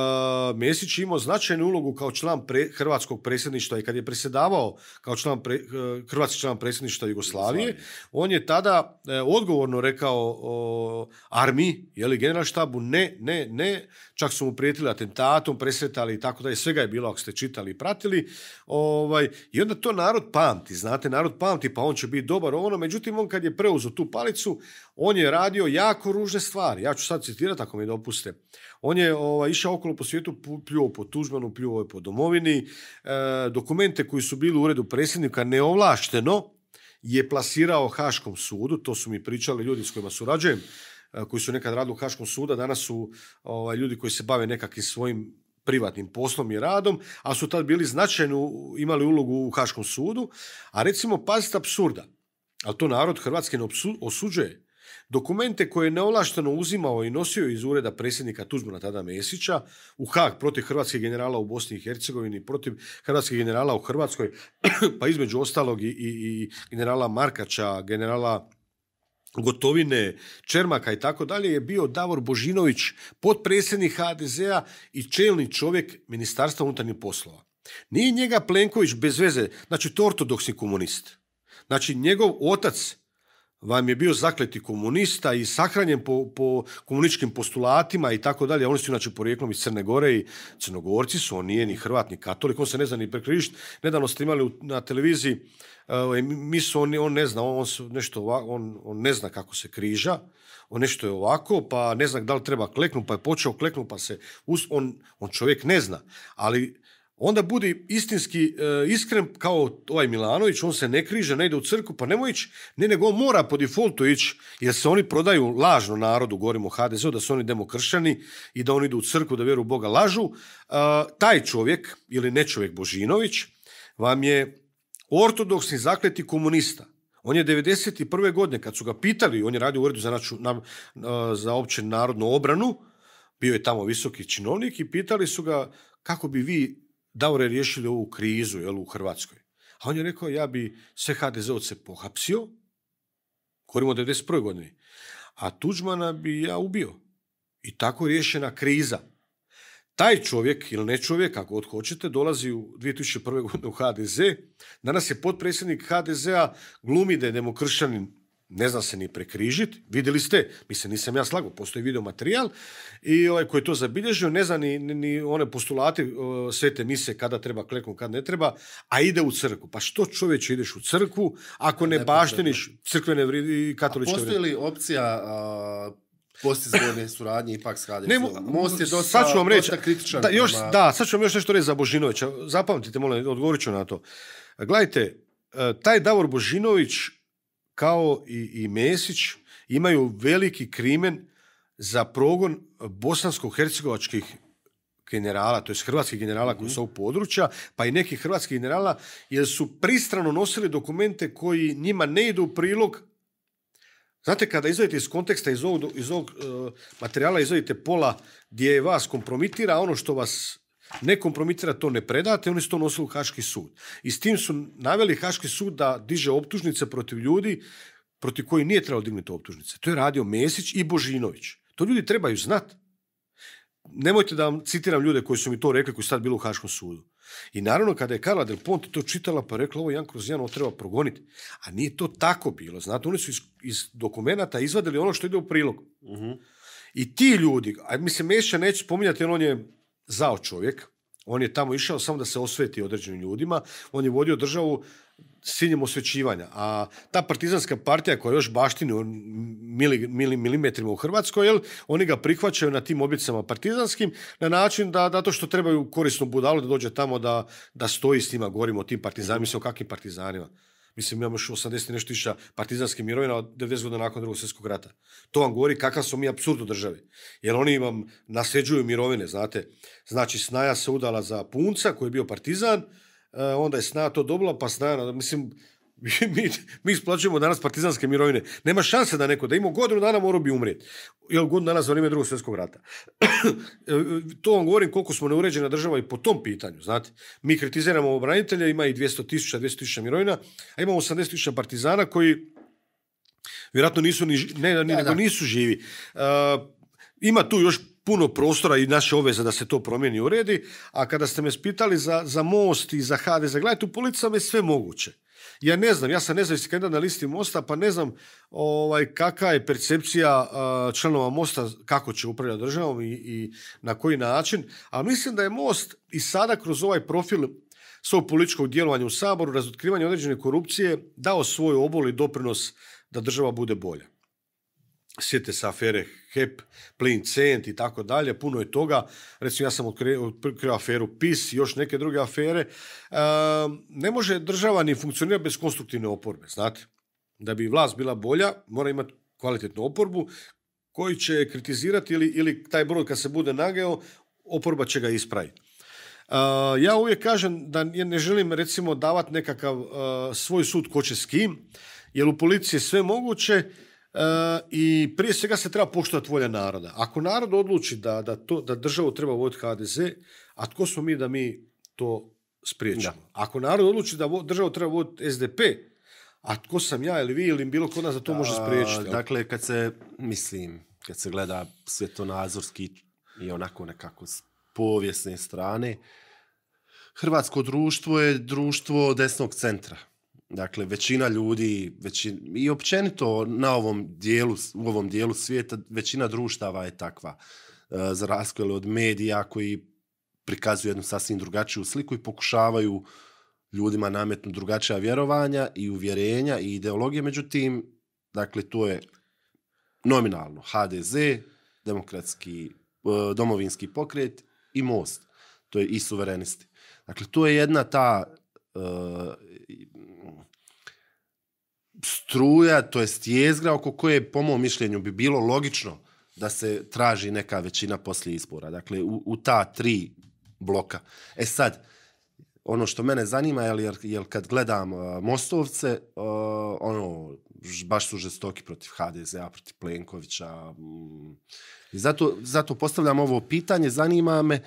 Mesić je imao značajnu ulogu kao član pre, hrvatskog predsjedništva i kad je presjedavao kao član eh, hrvatski član predsjedništva Jugoslavije, on je tada eh, odgovorno rekao uh, armiji, je li generalštabu, ne, ne, ne, čak su mu prijetili atentatom, presretali i tako je svega je bilo ako ste čitali i pratili. Ovaj, I onda to narod pamti, znate, narod pamti, pa on će biti dobar, ono, međutim, on kad je preuzeo tu palicu, on je radio jako ružne stvari. Ja ću sad citirati ako mi dopuste. On je ovaj, išao okolo po svijetu, pljuo po tužmanu, pljuo je po domovini. E, dokumente koji su bili u uredu predsjednika neovlašteno je plasirao Haškom sudu. To su mi pričali ljudi s kojima surađujem e, koji su nekad radili u Haškom suda, danas su ovaj, ljudi koji se bave nekakvim svojim privatnim poslom i radom, A su tad bili značajno imali ulogu u Haškom sudu. A recimo, pazite apsurda. Ali to narod Hrvatske ne osuđuje. Dokumente koje je neolašteno uzimao i nosio iz ureda predsjednika Tuđmana tada Mesića u Hag protiv hrvatskih generala u Bosni i Hercegovini, protiv hrvatskih generala u Hrvatskoj, pa između ostalog i, generala Markača, generala Gotovine, Čermaka i tako dalje je bio Davor Božinović, potpredsjednik HDZ-a i čelni čovjek Ministarstva unutarnjih poslova. Nije njega Plenković bez veze, znači to ortodoksni komunist. Znači, njegov otac vam je bio zakleti komunista i sahranjen po, po komunističkim postulatima i tako dalje. Oni su inače porijeklom iz Crne Gore i Crnogorci su, on nije ni Hrvat, ni katolik, on se ne zna ni prekrižiti. Nedavno ste imali na televiziji uh, on, on ne zna, on, nešto ovako, on, on, ne zna kako se križa, on nešto je ovako, pa ne zna da li treba kleknu, pa je počeo kleknu, pa se... on, on čovjek ne zna, ali onda budi istinski e, iskren kao ovaj Milanović, on se ne križe, ne ide u crku, pa nemoj ići, ne, nego on mora po defaultu ići, jer se oni prodaju lažno narodu, govorimo o hdz da su oni demokršćani i da oni idu u crku, da vjeru Boga lažu. E, taj čovjek, ili ne čovjek Božinović, vam je ortodoksni zakleti komunista. On je 1991. godine, kad su ga pitali, on je radio u uredu za, naču, na, e, za opće narodnu obranu, bio je tamo visoki činovnik i pitali su ga kako bi vi Daure riješili ovu krizu jel, u Hrvatskoj. A on je rekao, ja bi sve HDZ-ovce pohapsio, govorimo o jedan godini, a Tuđmana bi ja ubio. I tako riješena kriza. Taj čovjek ili ne čovjek, ako od hoćete, dolazi u 2001. godine u HDZ. Danas je potpredsjednik HDZ-a glumi da je demokršćanin ne zna se ni prekrižit, vidjeli ste, mislim nisam ja slago, postoji video materijal i ovaj koji je to zabilježio ne zna ni, ni one postulate sve te mise kada treba klekom kad ne treba, a ide u crku. Pa što čovječe ideš u crkvu ako ne, ne baštiniš crkvene i katoličke A postoji li opcija a, suradnje ipak s HDZ-om. Most je sad ću vam reći, Da, još, da, sad ću vam još nešto reći za Božinovića. Zapamtite, molim, odgovorit ću na to. Gledajte, e, taj Davor Božinović kao i, i Mesić imaju veliki krimen za progon bosansko-hercegovačkih generala, to je hrvatskih generala koji mhm. su ovog područja, pa i nekih hrvatskih generala, jer su pristrano nosili dokumente koji njima ne idu u prilog. Znate, kada izvedete iz konteksta, iz ovog, e, materijala izvedite pola gdje je vas kompromitira, ono što vas ne kompromitira to ne predate, oni su to nosili u Haški sud. I s tim su naveli Haški sud da diže optužnice protiv ljudi protiv koji nije trebalo dignuti optužnice. To je radio Mesić i Božinović. To ljudi trebaju znati. Nemojte da vam citiram ljude koji su mi to rekli koji su sad bili u Haškom sudu. I naravno kada je Karla Del Ponte to čitala pa rekla ovo Jan kroz ovo treba progoniti. A nije to tako bilo. Znate, oni su iz, iz dokumenata izvadili ono što ide u prilog. Mhm. I ti ljudi, a mislim Meša neće spominjati, on je zao čovjek, on je tamo išao samo da se osveti određenim ljudima, on je vodio državu s ciljem osvećivanja. A ta partizanska partija koja još baštini mili, milimetrima u Hrvatskoj, jel, oni ga prihvaćaju na tim oblicama partizanskim na način da, zato što trebaju korisnu budalu da dođe tamo da, da stoji s njima, govorimo o tim partizanima, mislim o kakvim partizanima. Mislim, imamo još 80 nešto tisuća partizanskih mirovina od 90 godina nakon drugog svjetskog rata. To vam govori kakav smo mi apsurd u državi. Jer oni vam nasljeđuju mirovine, znate. Znači, Snaja se udala za punca koji je bio partizan, e, onda je Snaja to dobila, pa Snaja, mislim, mi, mi isplaćujemo danas partizanske mirovine. Nema šanse da neko, da ima godinu dana morao bi umrijeti. Jel godinu dana za vrijeme drugog svjetskog rata. E, to vam govorim koliko smo neuređena država i po tom pitanju, znate. Mi kritiziramo obranitelje, ima i 200.000, 200.000 mirovina, a imamo 80.000 partizana koji vjerojatno nisu ni, ne, da, nego nisu živi. E, ima tu još puno prostora i naše obveze da se to promijeni u uredi, a kada ste me spitali za, za most i za HDZ, gledajte, u policama je sve moguće. Ja ne znam, ja sam nezavisni kandidat na listi Mosta, pa ne znam ovaj, kakva je percepcija članova Mosta, kako će upravljati državom i, i na koji način. Ali mislim da je Most i sada kroz ovaj profil svog političkog djelovanja u Saboru, razotkrivanje određene korupcije, dao svoj obol i doprinos da država bude bolja sjete se afere HEP, Plin Cent i tako dalje, puno je toga. Recimo ja sam otkrio, aferu PIS i još neke druge afere. E, ne može država ni funkcionirati bez konstruktivne oporbe, znate. Da bi vlast bila bolja, mora imati kvalitetnu oporbu koji će kritizirati ili, ili taj broj kad se bude nageo, oporba će ga ispraviti. E, ja uvijek kažem da ne želim recimo davati nekakav e, svoj sud ko će s kim, jer u policiji je sve moguće E, I prije svega se treba poštovati volja naroda. Ako narod odluči da, da, to, da državu treba voditi HDZ, a tko smo mi da mi to spriječimo? Ako narod odluči da državu treba voditi SDP, a tko sam ja ili vi ili bilo ko nas da to može spriječiti? Dakle, kad se, mislim, kad se gleda svjetonazorski i onako nekako s povijesne strane, hrvatsko društvo je društvo desnog centra. Dakle, većina ljudi i općenito na ovom dijelu, u ovom dijelu svijeta većina društava je takva. E, od medija koji prikazuju jednu sasvim drugačiju sliku i pokušavaju ljudima nametnu drugačija vjerovanja i uvjerenja i ideologije. Međutim, dakle, to je nominalno HDZ, demokratski, e, domovinski pokret i most. To je i suverenisti. Dakle, to je jedna ta e, struja, to jest jezgra oko koje po mom mišljenju bi bilo logično da se traži neka većina poslije izbora. Dakle, u, ta tri bloka. E sad, ono što mene zanima, jer, jer kad gledam Mostovce, ono, baš su žestoki protiv HDZ-a, protiv Plenkovića. Mm. I zato, zato postavljam ovo pitanje, zanima me,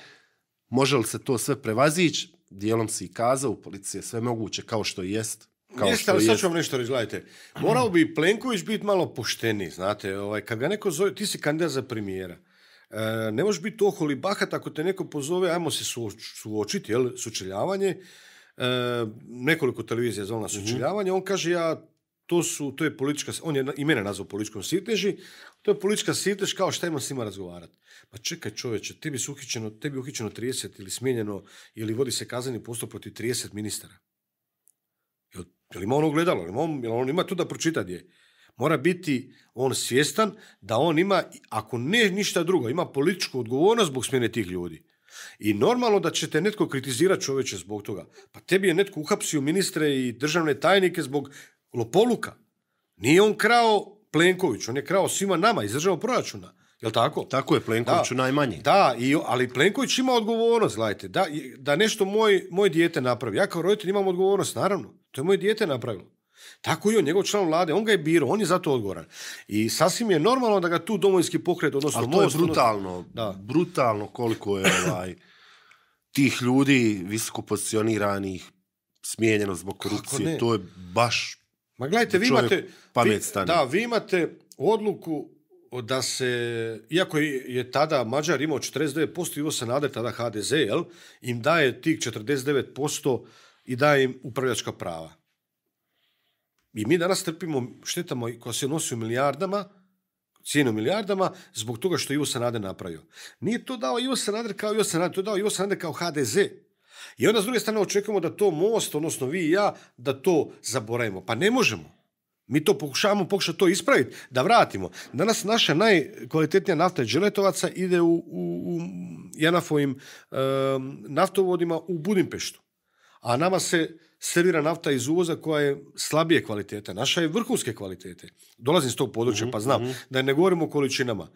može li se to sve prevazići? Dijelom si i kazao, u policiji sve moguće kao što jest, kao ali sad ću vam nešto reći, gledajte. Morao bi Plenković biti malo pošteniji, znate. Ovaj, kad ga neko zove, ti si kandidat za premijera. E, ne možeš biti oholi bahat ako te neko pozove, ajmo se suočiti, jel, sučeljavanje. E, nekoliko televizija zove na mhm. sučeljavanje. On kaže, ja, to su, to je politička, on je i mene nazvao političkom sitneži, to je politička sirtež, kao šta imam s njima razgovarati. Pa čekaj čovječe, tebi su uhićeno, tebi je 30 ili smijenjeno, ili vodi se kazneni postup protiv 30 ministara. Je ono li ima on ogledalo? Jel on, ima tu da pročita gdje? Mora biti on svjestan da on ima, ako ne ništa drugo, ima političku odgovornost zbog smjene tih ljudi. I normalno da će te netko kritizirati čoveče zbog toga. Pa tebi je netko uhapsio ministre i državne tajnike zbog lopoluka. Nije on krao Plenković, on je krao svima nama iz državnog proračuna. Jel tako? Tako je, Plenkoviću da, najmanje. Da, i, ali Plenković ima odgovornost, gledajte. Da, da nešto moj, moj dijete napravi. Ja kao roditelj imam odgovornost, naravno. To je moje dijete napravilo. Tako i on, njegov član vlade, on ga je birao, on je za to odgovoran. I sasvim je normalno da ga tu domovinski pokret, odnosno... Ali to je brutalno, brutalno koliko je ovaj, tih ljudi visoko pozicioniranih smijenjeno zbog korupcije. To je baš... Ma gledajte, vi imate... da, vi imate odluku da se, iako je tada Mađar imao 49%, Ivo Sanader, tada HDZ, jel, im daje tih 49% i daje im upravljačka prava. I mi danas trpimo štetama koja se nosi u milijardama, cijenu milijardama, zbog toga što je Ivo Sanader napravio. Nije to dao Ivo Sanader kao Ivo Sanader, to je dao Ivo Sanader kao HDZ. I onda s druge strane očekujemo da to most, odnosno vi i ja, da to zaboravimo. Pa ne možemo. Mi to pokušavamo pokušati to ispraviti, da vratimo. Danas naša najkvalitetnija nafta želetovaca ide u, u, u Janafovim ehm, naftovodima u Budimpeštu a nama se servira nafta iz uvoza koja je slabije kvalitete. Naša je vrhunske kvalitete. Dolazim s tog područja mhm, pa znam. Mhm. Da ne govorimo o količinama.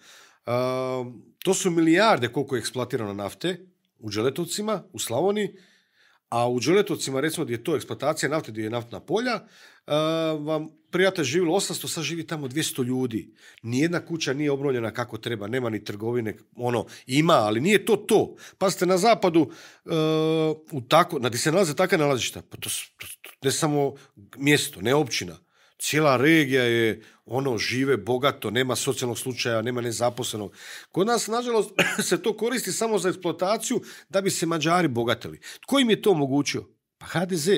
to su milijarde koliko je eksploatirano nafte u Đeletovcima, u Slavoniji a u Đuletovcima, recimo, gdje je to eksploatacija nafte, gdje je naftna polja, uh, vam prijatelj živilo 800, sad živi tamo 200 ljudi. Nijedna kuća nije obnovljena kako treba, nema ni trgovine, ono, ima, ali nije to to. Pazite, na zapadu, uh, u tako, na gdje se nalaze takve nalazišta, pa to, to, ne samo mjesto, ne općina, Cijela regija je, ono, žive bogato, nema socijalnog slučaja, nema nezaposlenog. Kod nas, nažalost, se to koristi samo za eksploataciju da bi se Mađari bogatili. Tko im je to omogućio? Pa HDZ.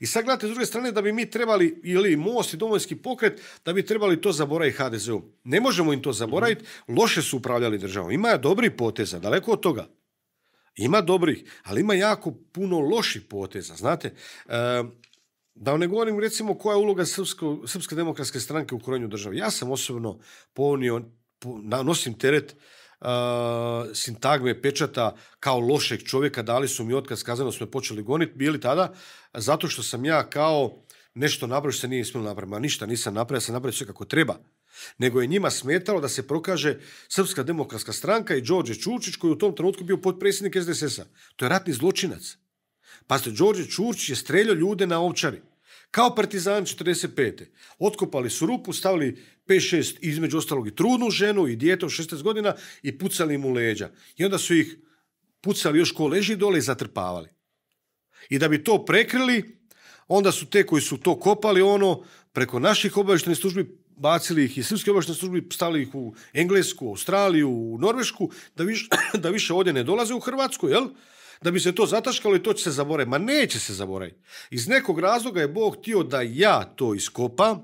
I sad gledate s druge strane da bi mi trebali, ili most i domovinski pokret, da bi trebali to zaboraviti hdz Ne možemo im to zaboraviti, mhm. loše su upravljali državom. Ima dobrih poteza, daleko od toga. Ima dobrih, ali ima jako puno loših poteza, znate. Ehm, da ne govorim recimo koja je uloga Srpsko, Srpske demokratske stranke u krojenju države. Ja sam osobno ponio, nosim teret uh, sintagme pečata kao lošeg čovjeka, dali su mi otkaz, kazano smo počeli goniti, bili tada, zato što sam ja kao nešto napravio što se nije smjelo napraviti. Ma ništa nisam napravio, sam napravio sve kako treba. Nego je njima smetalo da se prokaže Srpska demokratska stranka i Đorđe Čučić koji je u tom trenutku bio potpredsjednik SDSS-a. To je ratni zločinac. Pazite, Đorđe Čurčić je streljao ljude na ovčari. Kao partizan 45. Otkopali su rupu, stavili 5-6, između ostalog i trudnu ženu i dijete od 16 godina i pucali im u leđa. I onda su ih pucali još ko leži dole i zatrpavali. I da bi to prekrili, onda su te koji su to kopali, ono, preko naših obavještenih službi bacili ih iz srpske obavještajne službi, stavili ih u Englesku, Australiju, u Norvešku, da više, da više ovdje ne dolaze u Hrvatsku, jel? da bi se to zataškalo i to će se zaboraviti. Ma neće se zaboraviti. Iz nekog razloga je Bog htio da ja to iskopam,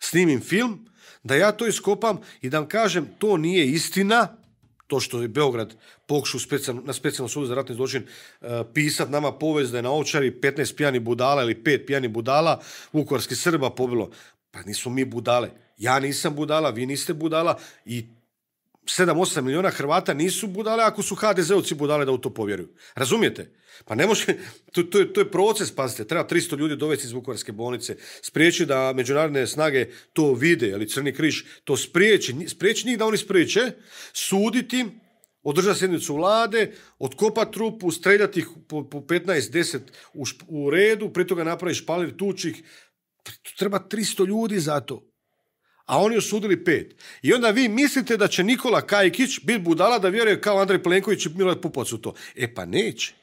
snimim film, da ja to iskopam i da vam kažem to nije istina, to što je Beograd pokušao na specijalnom sudu za ratni zločin e, pisat nama povez da je na očari 15 pijani budala ili 5 pijani budala vukovarski Srba pobilo. Pa nisu mi budale. Ja nisam budala, vi niste budala i 7-8 milijuna Hrvata nisu budale ako su HDZ-ovci budale da u to povjeruju. Razumijete? Pa ne može, to, to, to je proces, pazite, treba 300 ljudi dovesti iz Vukovarske bolnice, spriječi da međunarodne snage to vide, ali Crni križ, to spriječi, spriječi njih da oni spriječe, suditi, održati sjednicu vlade, otkopati trupu, streljati ih po, po 15-10 u, redu, prije toga napraviš palir tučih, treba 300 ljudi za to a oni osudili pet. I onda vi mislite da će Nikola Kajkić biti budala da vjeruje kao Andrej Plenković i Milorad Pupovac u to. E pa neće.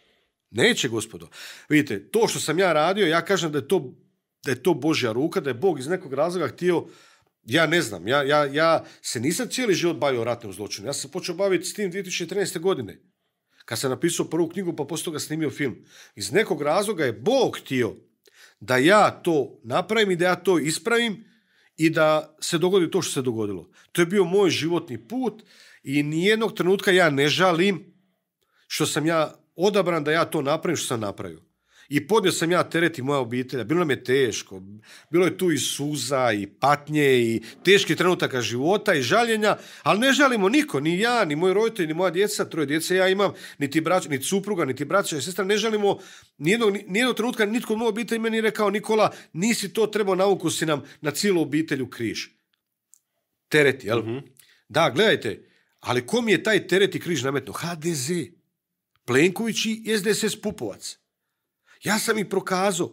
Neće, gospodo. Vidite, to što sam ja radio, ja kažem da je to, da je to Božja ruka, da je Bog iz nekog razloga htio ja ne znam, ja, ja, ja se nisam cijeli život bavio ratnim zločinom. Ja sam se počeo baviti s tim 2013. godine. Kad sam napisao prvu knjigu pa poslije toga snimio film. Iz nekog razloga je Bog htio da ja to napravim i da ja to ispravim i da se dogodi to što se dogodilo. To je bio moj životni put i nijednog trenutka ja ne žalim što sam ja odabran da ja to napravim što sam napravio. I podnio sam ja teret i moja obitelja. Bilo nam je teško. Bilo je tu i suza i patnje i teški trenutaka života i žaljenja, ali ne žalimo niko, ni ja, ni moj roditelj, ni moja djeca, troje djece ja imam, niti brać, niti supruga, niti braća i sestra. Ne žalimo nijednog, nijednog trenutka nitko u moj obitelji meni rekao Nikola, nisi to trebao nauku si nam na cijelu obitelju križ. Teret, jel? Mhm. Da, gledajte, ali kom je taj teret i križ nametno? HDZ, Plenković i SDSS Pupovac. Ja sam ih prokazao.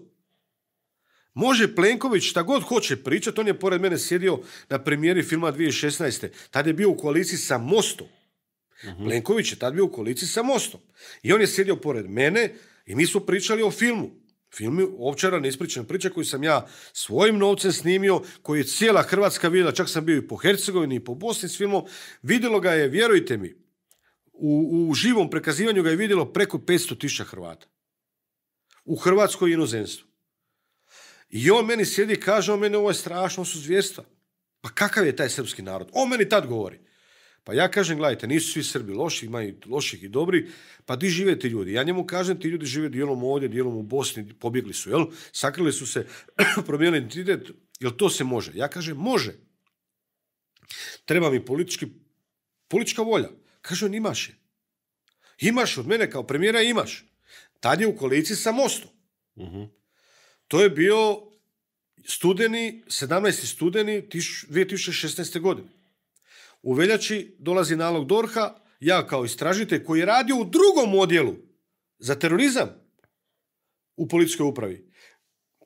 Može Plenković šta god hoće pričati, on je pored mene sjedio na premijeri filma 2016. Tad je bio u koaliciji sa Mostom. Mhm. Plenković je tad bio u koaliciji sa Mostom. I on je sjedio pored mene i mi smo pričali o filmu. Film je ovčara neispričana priča koju sam ja svojim novcem snimio, koji je cijela Hrvatska vidjela, čak sam bio i po Hercegovini i po Bosni s filmom. Vidjelo ga je, vjerujte mi, u, živom prekazivanju ga je vidjelo preko 500.000 tisuća Hrvata u Hrvatskoj i inozemstvu. I on meni sjedi i kaže, on meni ovo je strašno zvijestva. Pa kakav je taj srpski narod? On meni tad govori. Pa ja kažem, gledajte, nisu svi Srbi loši, ima i loših i dobri, pa di žive ti ljudi? Ja njemu kažem, ti ljudi žive dijelom ovdje, dijelom u Bosni, pobjegli su, jel? Sakrili su se, promijenili identitet, jel to se može? Ja kažem, može. Treba mi politički, politička volja. Kaže on, imaš je. Imaš od mene kao premijera, imaš. Tad je u koaliciji sa Mostom. Mhm. To je bio studeni, 17. studeni 2016. godine. U veljači dolazi nalog Dorha, ja kao istražitelj koji je radio u drugom odjelu za terorizam u policijskoj upravi.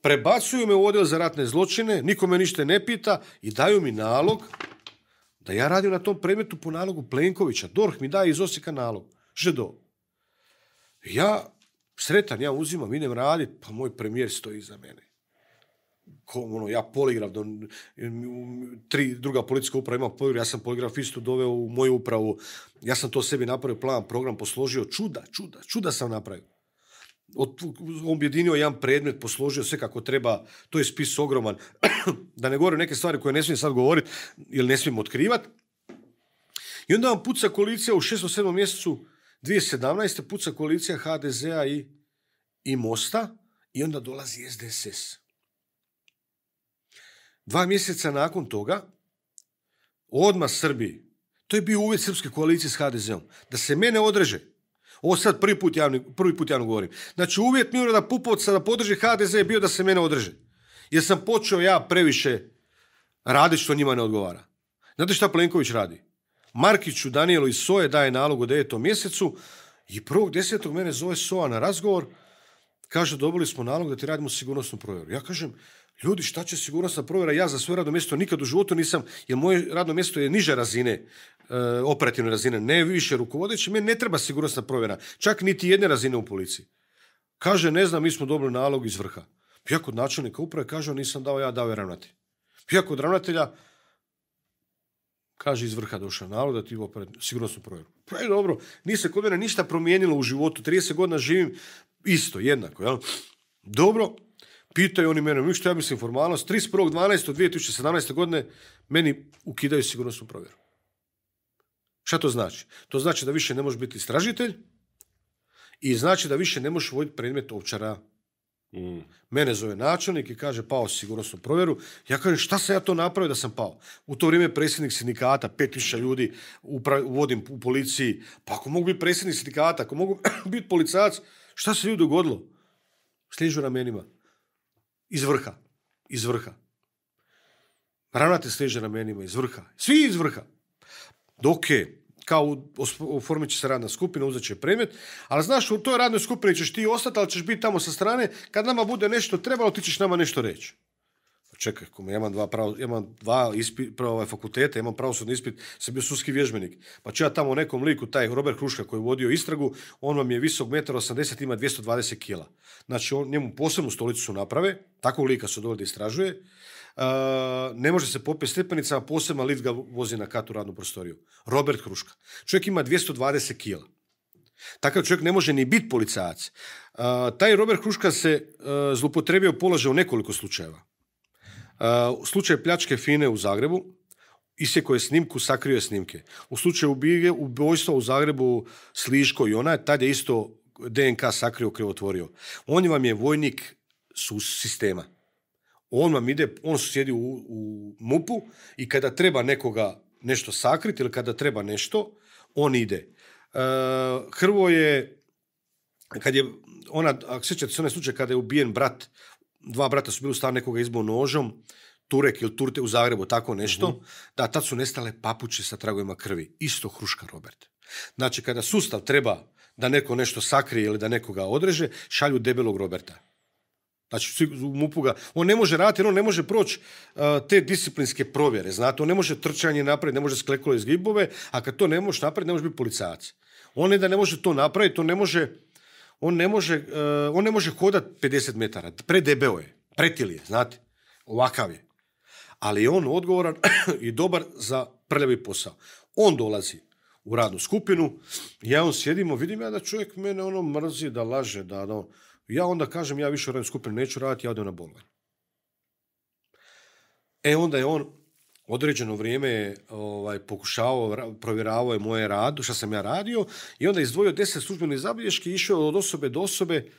Prebacuju me u odjel za ratne zločine, nikome ništa ne pita i daju mi nalog da ja radim na tom predmetu po nalogu Plenkovića. Dorh mi daje iz Osijeka nalog. Žedo. Ja sretan, ja uzimam, idem radit, pa moj premijer stoji iza mene. Ko, ono, ja poligraf, tri druga policijska uprava ima poligraf, ja sam poligrafistu doveo u moju upravu, ja sam to sebi napravio plan, program posložio, čuda, čuda, čuda sam napravio. Od, objedinio jedan predmet, posložio sve kako treba, to je spis ogroman. da ne govorim neke stvari koje ne smijem sad govoriti, jer ne smijem otkrivat. I onda vam puca koalicija u 6. 7. mjesecu, 2017. puca koalicija HDZ-a i, i Mosta i onda dolazi SDSS. Dva mjeseca nakon toga, odmah Srbiji, to je bio uvjet srpske koalicije s HDZ-om, da se mene odreže. Ovo sad prvi put javno, prvi put javno govorim. Znači uvjet Milorada Pupovca da podrži HDZ je bio da se mene odreže. Jer sam počeo ja previše raditi što njima ne odgovara. Znate šta Plenković radi? Markiću, Danijelu i Soje daje nalog u devetom mjesecu i prvog desetog mene zove Soa na razgovor, kaže dobili smo nalog da ti radimo sigurnosnu provjeru. Ja kažem, ljudi šta će sigurnosna provjera, ja za svoje radno mjesto nikad u životu nisam, jer moje radno mjesto je niže razine, e, operativne razine, ne više rukovodeći, meni ne treba sigurnosna provjera, čak niti jedne razine u policiji. Kaže, ne znam, mi smo dobili nalog iz vrha. Ja kod načelnika uprave kaže, nisam dao, ja dao je ravnatelj. Ja kod ravnatelja, Kaže iz vrha došao narod da ti ovo pred sigurnosnu provjeru. Pa dobro, nije se kod mene ništa promijenilo u životu, 30 godina živim isto, jednako, jel? Dobro, pitaju oni mene, mi što ja mislim formalnost, 31.12.2017. godine meni ukidaju sigurnosnu provjeru. Šta to znači? To znači da više ne možeš biti istražitelj i znači da više ne možeš voditi predmet ovčara Mm. Mene zove načelnik i kaže pao si sigurnosnu provjeru. Ja kažem šta sam ja to napravio da sam pao? U to vrijeme predsjednik sindikata, tisuća ljudi uvodim u policiji. Pa ako mogu biti predsjednik sindikata, ako mogu biti policajac, šta se ljudi dogodilo? Sližu ramenima. Iz vrha. Iz vrha. Ravnate sliže ramenima iz vrha. Svi iz vrha. Dok je kao oformit će se radna skupina, uzet će predmet, ali znaš, u toj radnoj skupini ćeš ti ostati, ali ćeš biti tamo sa strane, kad nama bude nešto trebalo, ti ćeš nama nešto reći. Pa čekaj, ja imam dva, pravo, ja imam dva ispi, ovaj, fakulteta, imam pravosudni ispit, sam bio sudski vježbenik. Pa ću ja tamo u nekom liku, taj Robert Kruška koji je vodio istragu, on vam je visok 1,80 ima 220 kila. Znači, on, njemu posebnu stolicu su naprave, takvog lika su dovoljno istražuje, ne može se popeti stepenicama, posebno lift ga vozi na katu radnu prostoriju. Robert Hruška. Čovjek ima 220 kila. Takav čovjek ne može ni biti policajac. taj Robert Hruška se zloupotrijebio zlupotrebio položaj u nekoliko slučajeva. U slučaju pljačke Fine u Zagrebu, isjeko je snimku, sakrio je snimke. U slučaju ubojstva u Zagrebu Sliško i ona, tad je isto DNK sakrio, krivotvorio. On vam je vojnik sistema on vam ide, on sjedi u, u mupu i kada treba nekoga nešto sakriti ili kada treba nešto, on ide. E, Hrvo je, kad je ona, ako sjećate se onaj slučaj kada je ubijen brat, dva brata su bili u stanu nekoga izbog nožom, Turek ili Turte u Zagrebu, tako nešto, mhm. da tad su nestale papuće sa tragovima krvi. Isto Hruška Robert. Znači, kada sustav treba da neko nešto sakrije ili da nekoga odreže, šalju debelog Roberta. Znači, u mupu ga, on ne može raditi on ne može proći uh, te disciplinske provjere, znate, on ne može trčanje napraviti, ne može sklekove iz gibove, a kad to ne može napraviti, ne može biti policajac. On ne da ne može to napraviti, on ne može, on ne može, uh, on ne može hodati 50 metara, debeo je, pretil je, znate, ovakav je. Ali je on odgovoran i dobar za prljavi posao. On dolazi u radnu skupinu, ja on sjedimo, vidim ja da čovjek mene ono mrzi, da laže, da, da ono, ja onda kažem, ja više u radnoj skupini neću raditi, ja odem na bolovanje. E onda je on određeno vrijeme ovaj, pokušavao, provjeravao je moje radu, što sam ja radio, i onda je izdvojio deset službenih zabilješki i išao od osobe do osobe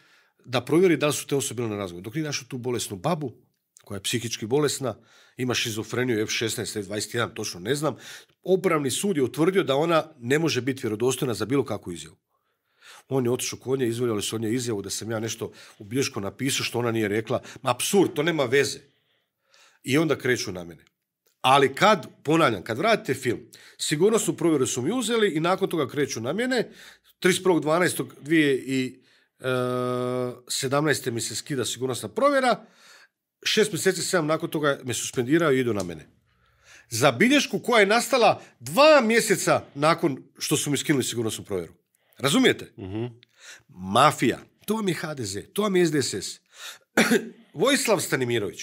da provjeri da li su te osobe na razgovoru. Dok nije našao tu bolesnu babu, koja je psihički bolesna, ima šizofreniju F16, F21, točno ne znam, opravni sud je utvrdio da ona ne može biti vjerodostojna za bilo kakvu izjavu on je otišao kod nje, izvoljali su od nje izjavu da sam ja nešto u bilješku napisao što ona nije rekla. Ma absurd, to nema veze. I onda kreću na mene. Ali kad, ponavljam, kad vratite film, sigurnosnu provjeru su mi uzeli i nakon toga kreću na mene. 31.12.2017. E, mi se skida sigurnosna provjera. Šest mjeseci, sedam nakon toga me suspendiraju i idu na mene. Za bilješku koja je nastala dva mjeseca nakon što su mi skinuli sigurnosnu provjeru. Razumijete? Mhm. Mafija. To vam je HDZ, to vam je SDSS. Vojislav Stanimirović.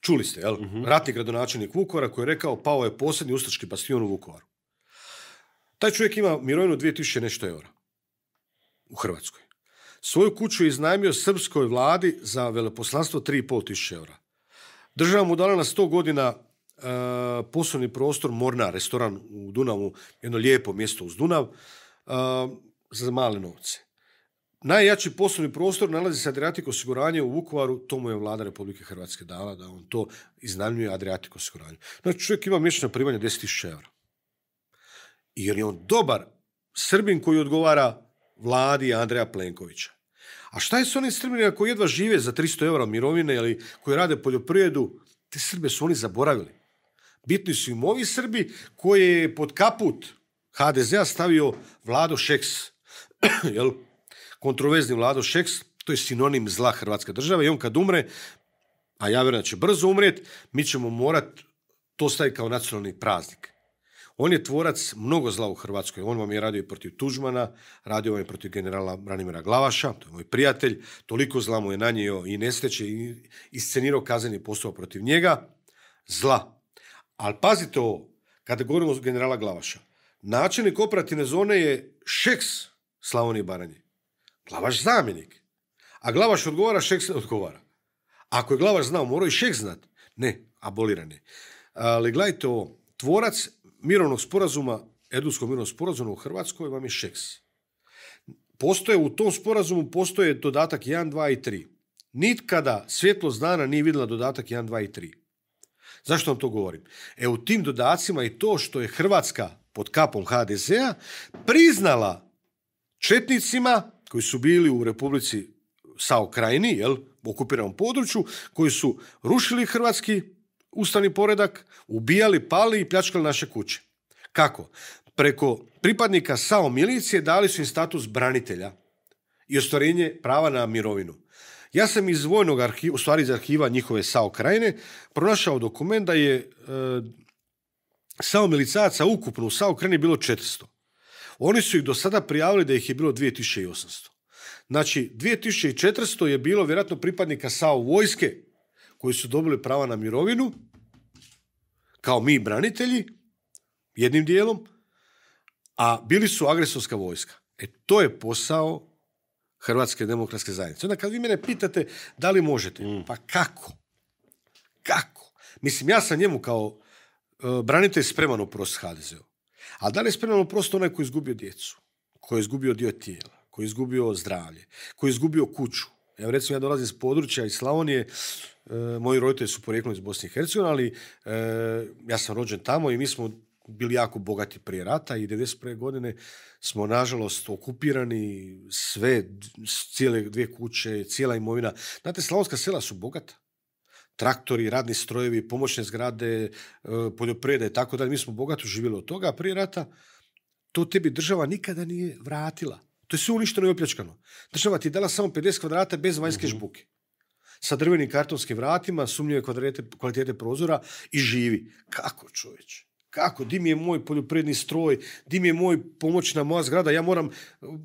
Čuli ste, jel? Mhm. Ratni gradonačelnik Vukovara koji je rekao pao je posljednji ustački bastion u Vukovaru. Taj čovjek ima mirovinu 2000 nešto eura u Hrvatskoj. Svoju kuću je iznajmio srpskoj vladi za veleposlanstvo 3500 eura. Država mu dala na 100 godina Eh, poslovni prostor Morna, restoran u Dunavu, jedno lijepo mjesto uz Dunav, eh, za male novce. Najjači poslovni prostor nalazi se Adriatic osiguranje u Vukovaru, to mu je vlada Republike Hrvatske dala da on to iznajmljuje Adriatic osiguranje. Znači čovjek ima mjesečno primanje 10.000 eura. Jer je on dobar Srbin koji odgovara vladi Andreja Plenkovića. A šta je s onim Srbinima koji jedva žive za 300 eura mirovine ili koji rade poljoprivredu? Te Srbe su oni zaboravili bitni su im ovi Srbi koje je pod kaput HDZ-a stavio Vlado Šeks. Jel? Kontroverzni Vlado Šeks, to je sinonim zla Hrvatske države i on kad umre, a ja vjerujem da će brzo umrijeti mi ćemo morati to staviti kao nacionalni praznik. On je tvorac mnogo zla u Hrvatskoj. On vam je radio i protiv Tuđmana, radio vam je protiv generala Branimira Glavaša, to je moj prijatelj. Toliko zla mu je nanio i nesreće i iscenirao kazneni postupak protiv njega. Zla. Ali pazite ovo, kada govorimo o generala Glavaša. Načelnik operativne zone je Šeks Slavonije Baranje. Glavaš zamjenik. A Glavaš odgovara, Šeks odgovara. Ako je Glavaš znao, morao i Šeks znat. Ne, aboliran je. Ali gledajte ovo, tvorac mirovnog sporazuma, Edunskog mirovnog sporazuma u Hrvatskoj vam je Šeks. Postoje, u tom sporazumu postoje dodatak 1, 2 i 3. Nikada svjetlost dana nije vidjela dodatak 1, 2 i 3. Zašto vam to govorim? E u tim dodacima i to što je Hrvatska pod kapom HDZ-a priznala četnicima koji su bili u Republici Sao Krajini, jel, okupiranom području, koji su rušili hrvatski ustavni poredak, ubijali, pali i pljačkali naše kuće. Kako? Preko pripadnika Sao milicije dali su im status branitelja i ostvarenje prava na mirovinu. Ja sam iz vojnog arhiva, u stvari iz arhiva njihove SAO krajine, pronašao dokument da je e, SAO milicajaca ukupno u SAO krajini bilo 400. Oni su ih do sada prijavili da ih je bilo 2800. Znači, 2400 je bilo vjerojatno pripadnika SAO vojske koji su dobili prava na mirovinu, kao mi branitelji, jednim dijelom, a bili su agresorska vojska. E, to je posao Hrvatske demokratske zajednice. Onda kad vi mene pitate da li možete, mm. pa kako? Kako? Mislim, ja sam njemu kao uh, branitelj spreman oprost HDZ-u. A da li je spreman oprost onaj koji je izgubio djecu, koji je izgubio dio tijela, koji je izgubio zdravlje, koji je izgubio kuću. Evo recimo ja dolazim iz područja iz Slavonije, e, moji roditelji su porijeklom iz Bosne i Hercegovine, ali e, ja sam rođen tamo i mi smo bili jako bogati prije rata i 1991. godine smo nažalost okupirani sve, cijele dvije kuće, cijela imovina. Znate, slavonska sela su bogata. Traktori, radni strojevi, pomoćne zgrade, e, poljoprede i tako dalje. Mi smo bogato živjeli od toga, a prije rata to tebi država nikada nije vratila. To je sve uništeno i opljačkano. Država ti je dala samo 50 kvadrata bez vanjske mm žbuke sa drvenim kartonskim vratima, sumnjive kvalitete prozora i živi. Kako čovječe? kako, di mi je moj poljoprivredni stroj, di mi je moj pomoćna moja zgrada, ja moram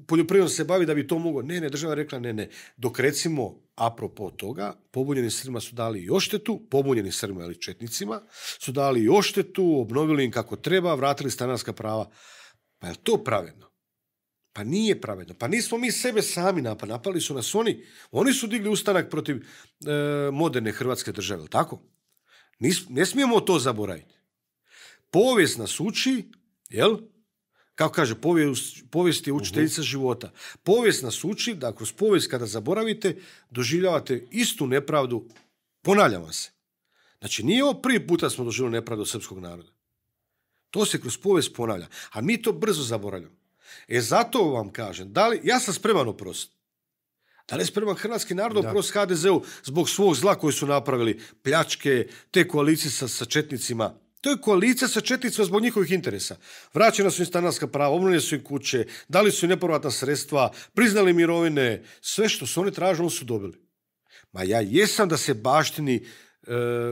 poljoprivredno se bavi da bi to moglo. Ne, ne, država je rekla ne, ne. Dok recimo, apropo toga, pobunjeni Srbima su dali i odštetu, pobunjeni Srbima ili Četnicima su dali i odštetu, obnovili im kako treba, vratili stanarska prava. Pa je to pravedno? Pa nije pravedno. Pa nismo mi sebe sami napali. Napali su nas oni. Oni su digli ustanak protiv e, moderne Hrvatske države, tako? ne smijemo to zaboraviti povijest nas uči, jel? Kako kaže, povijest, je učiteljica mhm. života. Povijest nas uči da kroz povijest kada zaboravite, doživljavate istu nepravdu, ponavlja se. Znači, nije ovo prvi puta smo doživjeli nepravdu srpskog naroda. To se kroz povijest ponavlja. A mi to brzo zaboravljamo. E zato vam kažem, da li, ja sam spreman oprostiti. Da li je spreman hrvatski narod oprost HDZ-u zbog svog zla koji su napravili, pljačke, te koalicije sa, sa četnicima, to je koalicija sa četnicima zbog njihovih interesa. Vraćena su im stanarska prava, obnovljene su im kuće, dali su im nepovratna sredstva, priznali mirovine, sve što su oni tražili, su dobili. Ma ja jesam da se baštini e,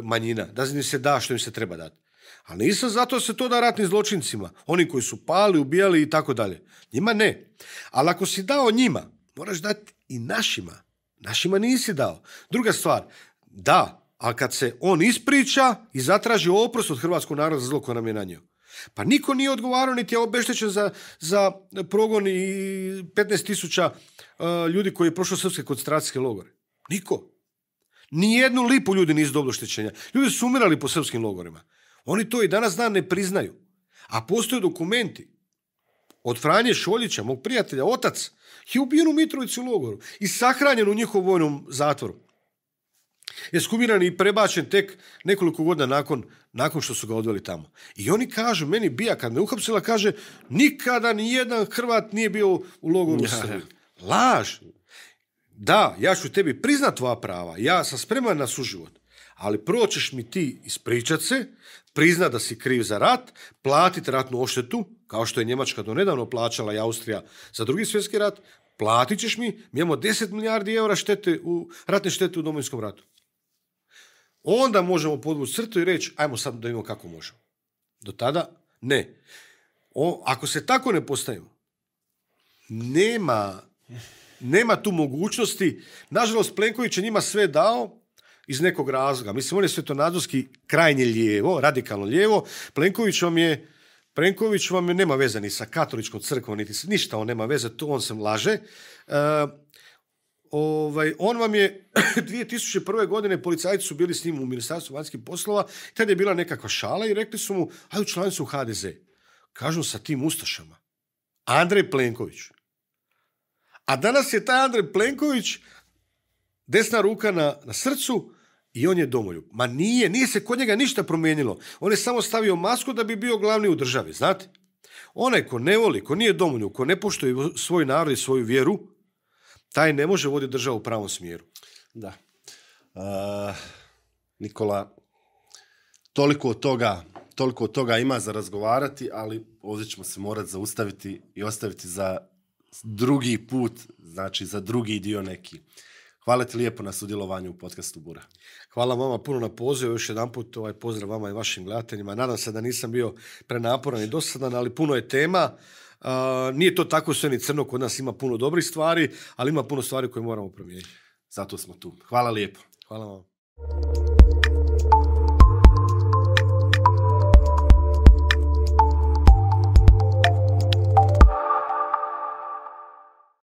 manjina, da im se da što im se treba dati. Ali nisam zato da se to da ratnim zločincima, oni koji su pali, ubijali i tako dalje. Njima ne. Ali ako si dao njima, moraš dati i našima. Našima nisi dao. Druga stvar, da, a kad se on ispriča i zatraži oprost od hrvatskog naroda za zlo koje nam je nanio. Pa niko nije odgovarao niti je obeštećen za, progon i 15.000 tisuća e, ljudi koji je prošao srpske koncentracijske logore. Niko. Nijednu lipu ljudi nisu dobili oštećenja. Ljudi su umirali po srpskim logorima. Oni to i danas dan ne priznaju. A postoje dokumenti od Franje Šoljića, mog prijatelja, otac, je ubijen u Mitrovici u logoru i sahranjen u njihovom vojnom zatvoru je i prebačen tek nekoliko godina nakon, nakon što su ga odveli tamo. I oni kažu, meni bija kad me uhapsila, kaže, nikada ni jedan Hrvat nije bio u logoru ja, Laž! Da, ja ću tebi priznat tvoja prava, ja sam spreman na suživot, ali ćeš mi ti ispričat se, priznat da si kriv za rat, platit ratnu oštetu, kao što je Njemačka do nedavno plaćala i Austrija za drugi svjetski rat, platit ćeš mi, mi imamo 10 milijardi eura štete u, ratne štete u domovinskom ratu. Onda možemo podvući crtu i reći, ajmo sad da vidimo kako možemo. Do tada, ne. O, ako se tako ne postavimo, nema, nema tu mogućnosti. Nažalost, Plenković je njima sve dao iz nekog razloga. Mislim, on je svetonadzorski krajnje lijevo, radikalno lijevo. Plenković vam je Plenković vam nema veze ni sa katoličkom crkvom, niti ništa on nema veze, to on se laže. E, Ovaj, on vam je 2001. godine policajci su bili s njim u Ministarstvu vanjskih poslova, tad je bila nekakva šala i rekli su mu, aj u članicu u HDZ. Kažu sa tim ustašama. Andrej Plenković. A danas je taj Andrej Plenković desna ruka na, na srcu i on je domoljub. Ma nije, nije se kod njega ništa promijenilo. On je samo stavio masku da bi bio glavni u državi, znate? Onaj ko ne voli, ko nije domoljub, ko ne poštuje svoj narod i svoju vjeru, taj ne može voditi državu u pravom smjeru. Da. Uh, Nikola, toliko od toga toliko toga ima za razgovarati, ali ovdje ćemo se morati zaustaviti i ostaviti za drugi put, znači za drugi dio neki. Hvala ti lijepo na sudjelovanju u podcastu Bura. Hvala vama puno na pozivu, još jedan put ovaj pozdrav vama i vašim gledateljima. Nadam se da nisam bio prenaporan i dosadan, ali puno je tema nije to tako sve ni crno, kod nas ima puno dobrih stvari, ali ima puno stvari koje moramo promijeniti. Zato smo tu. Hvala lijepo. Hvala vam.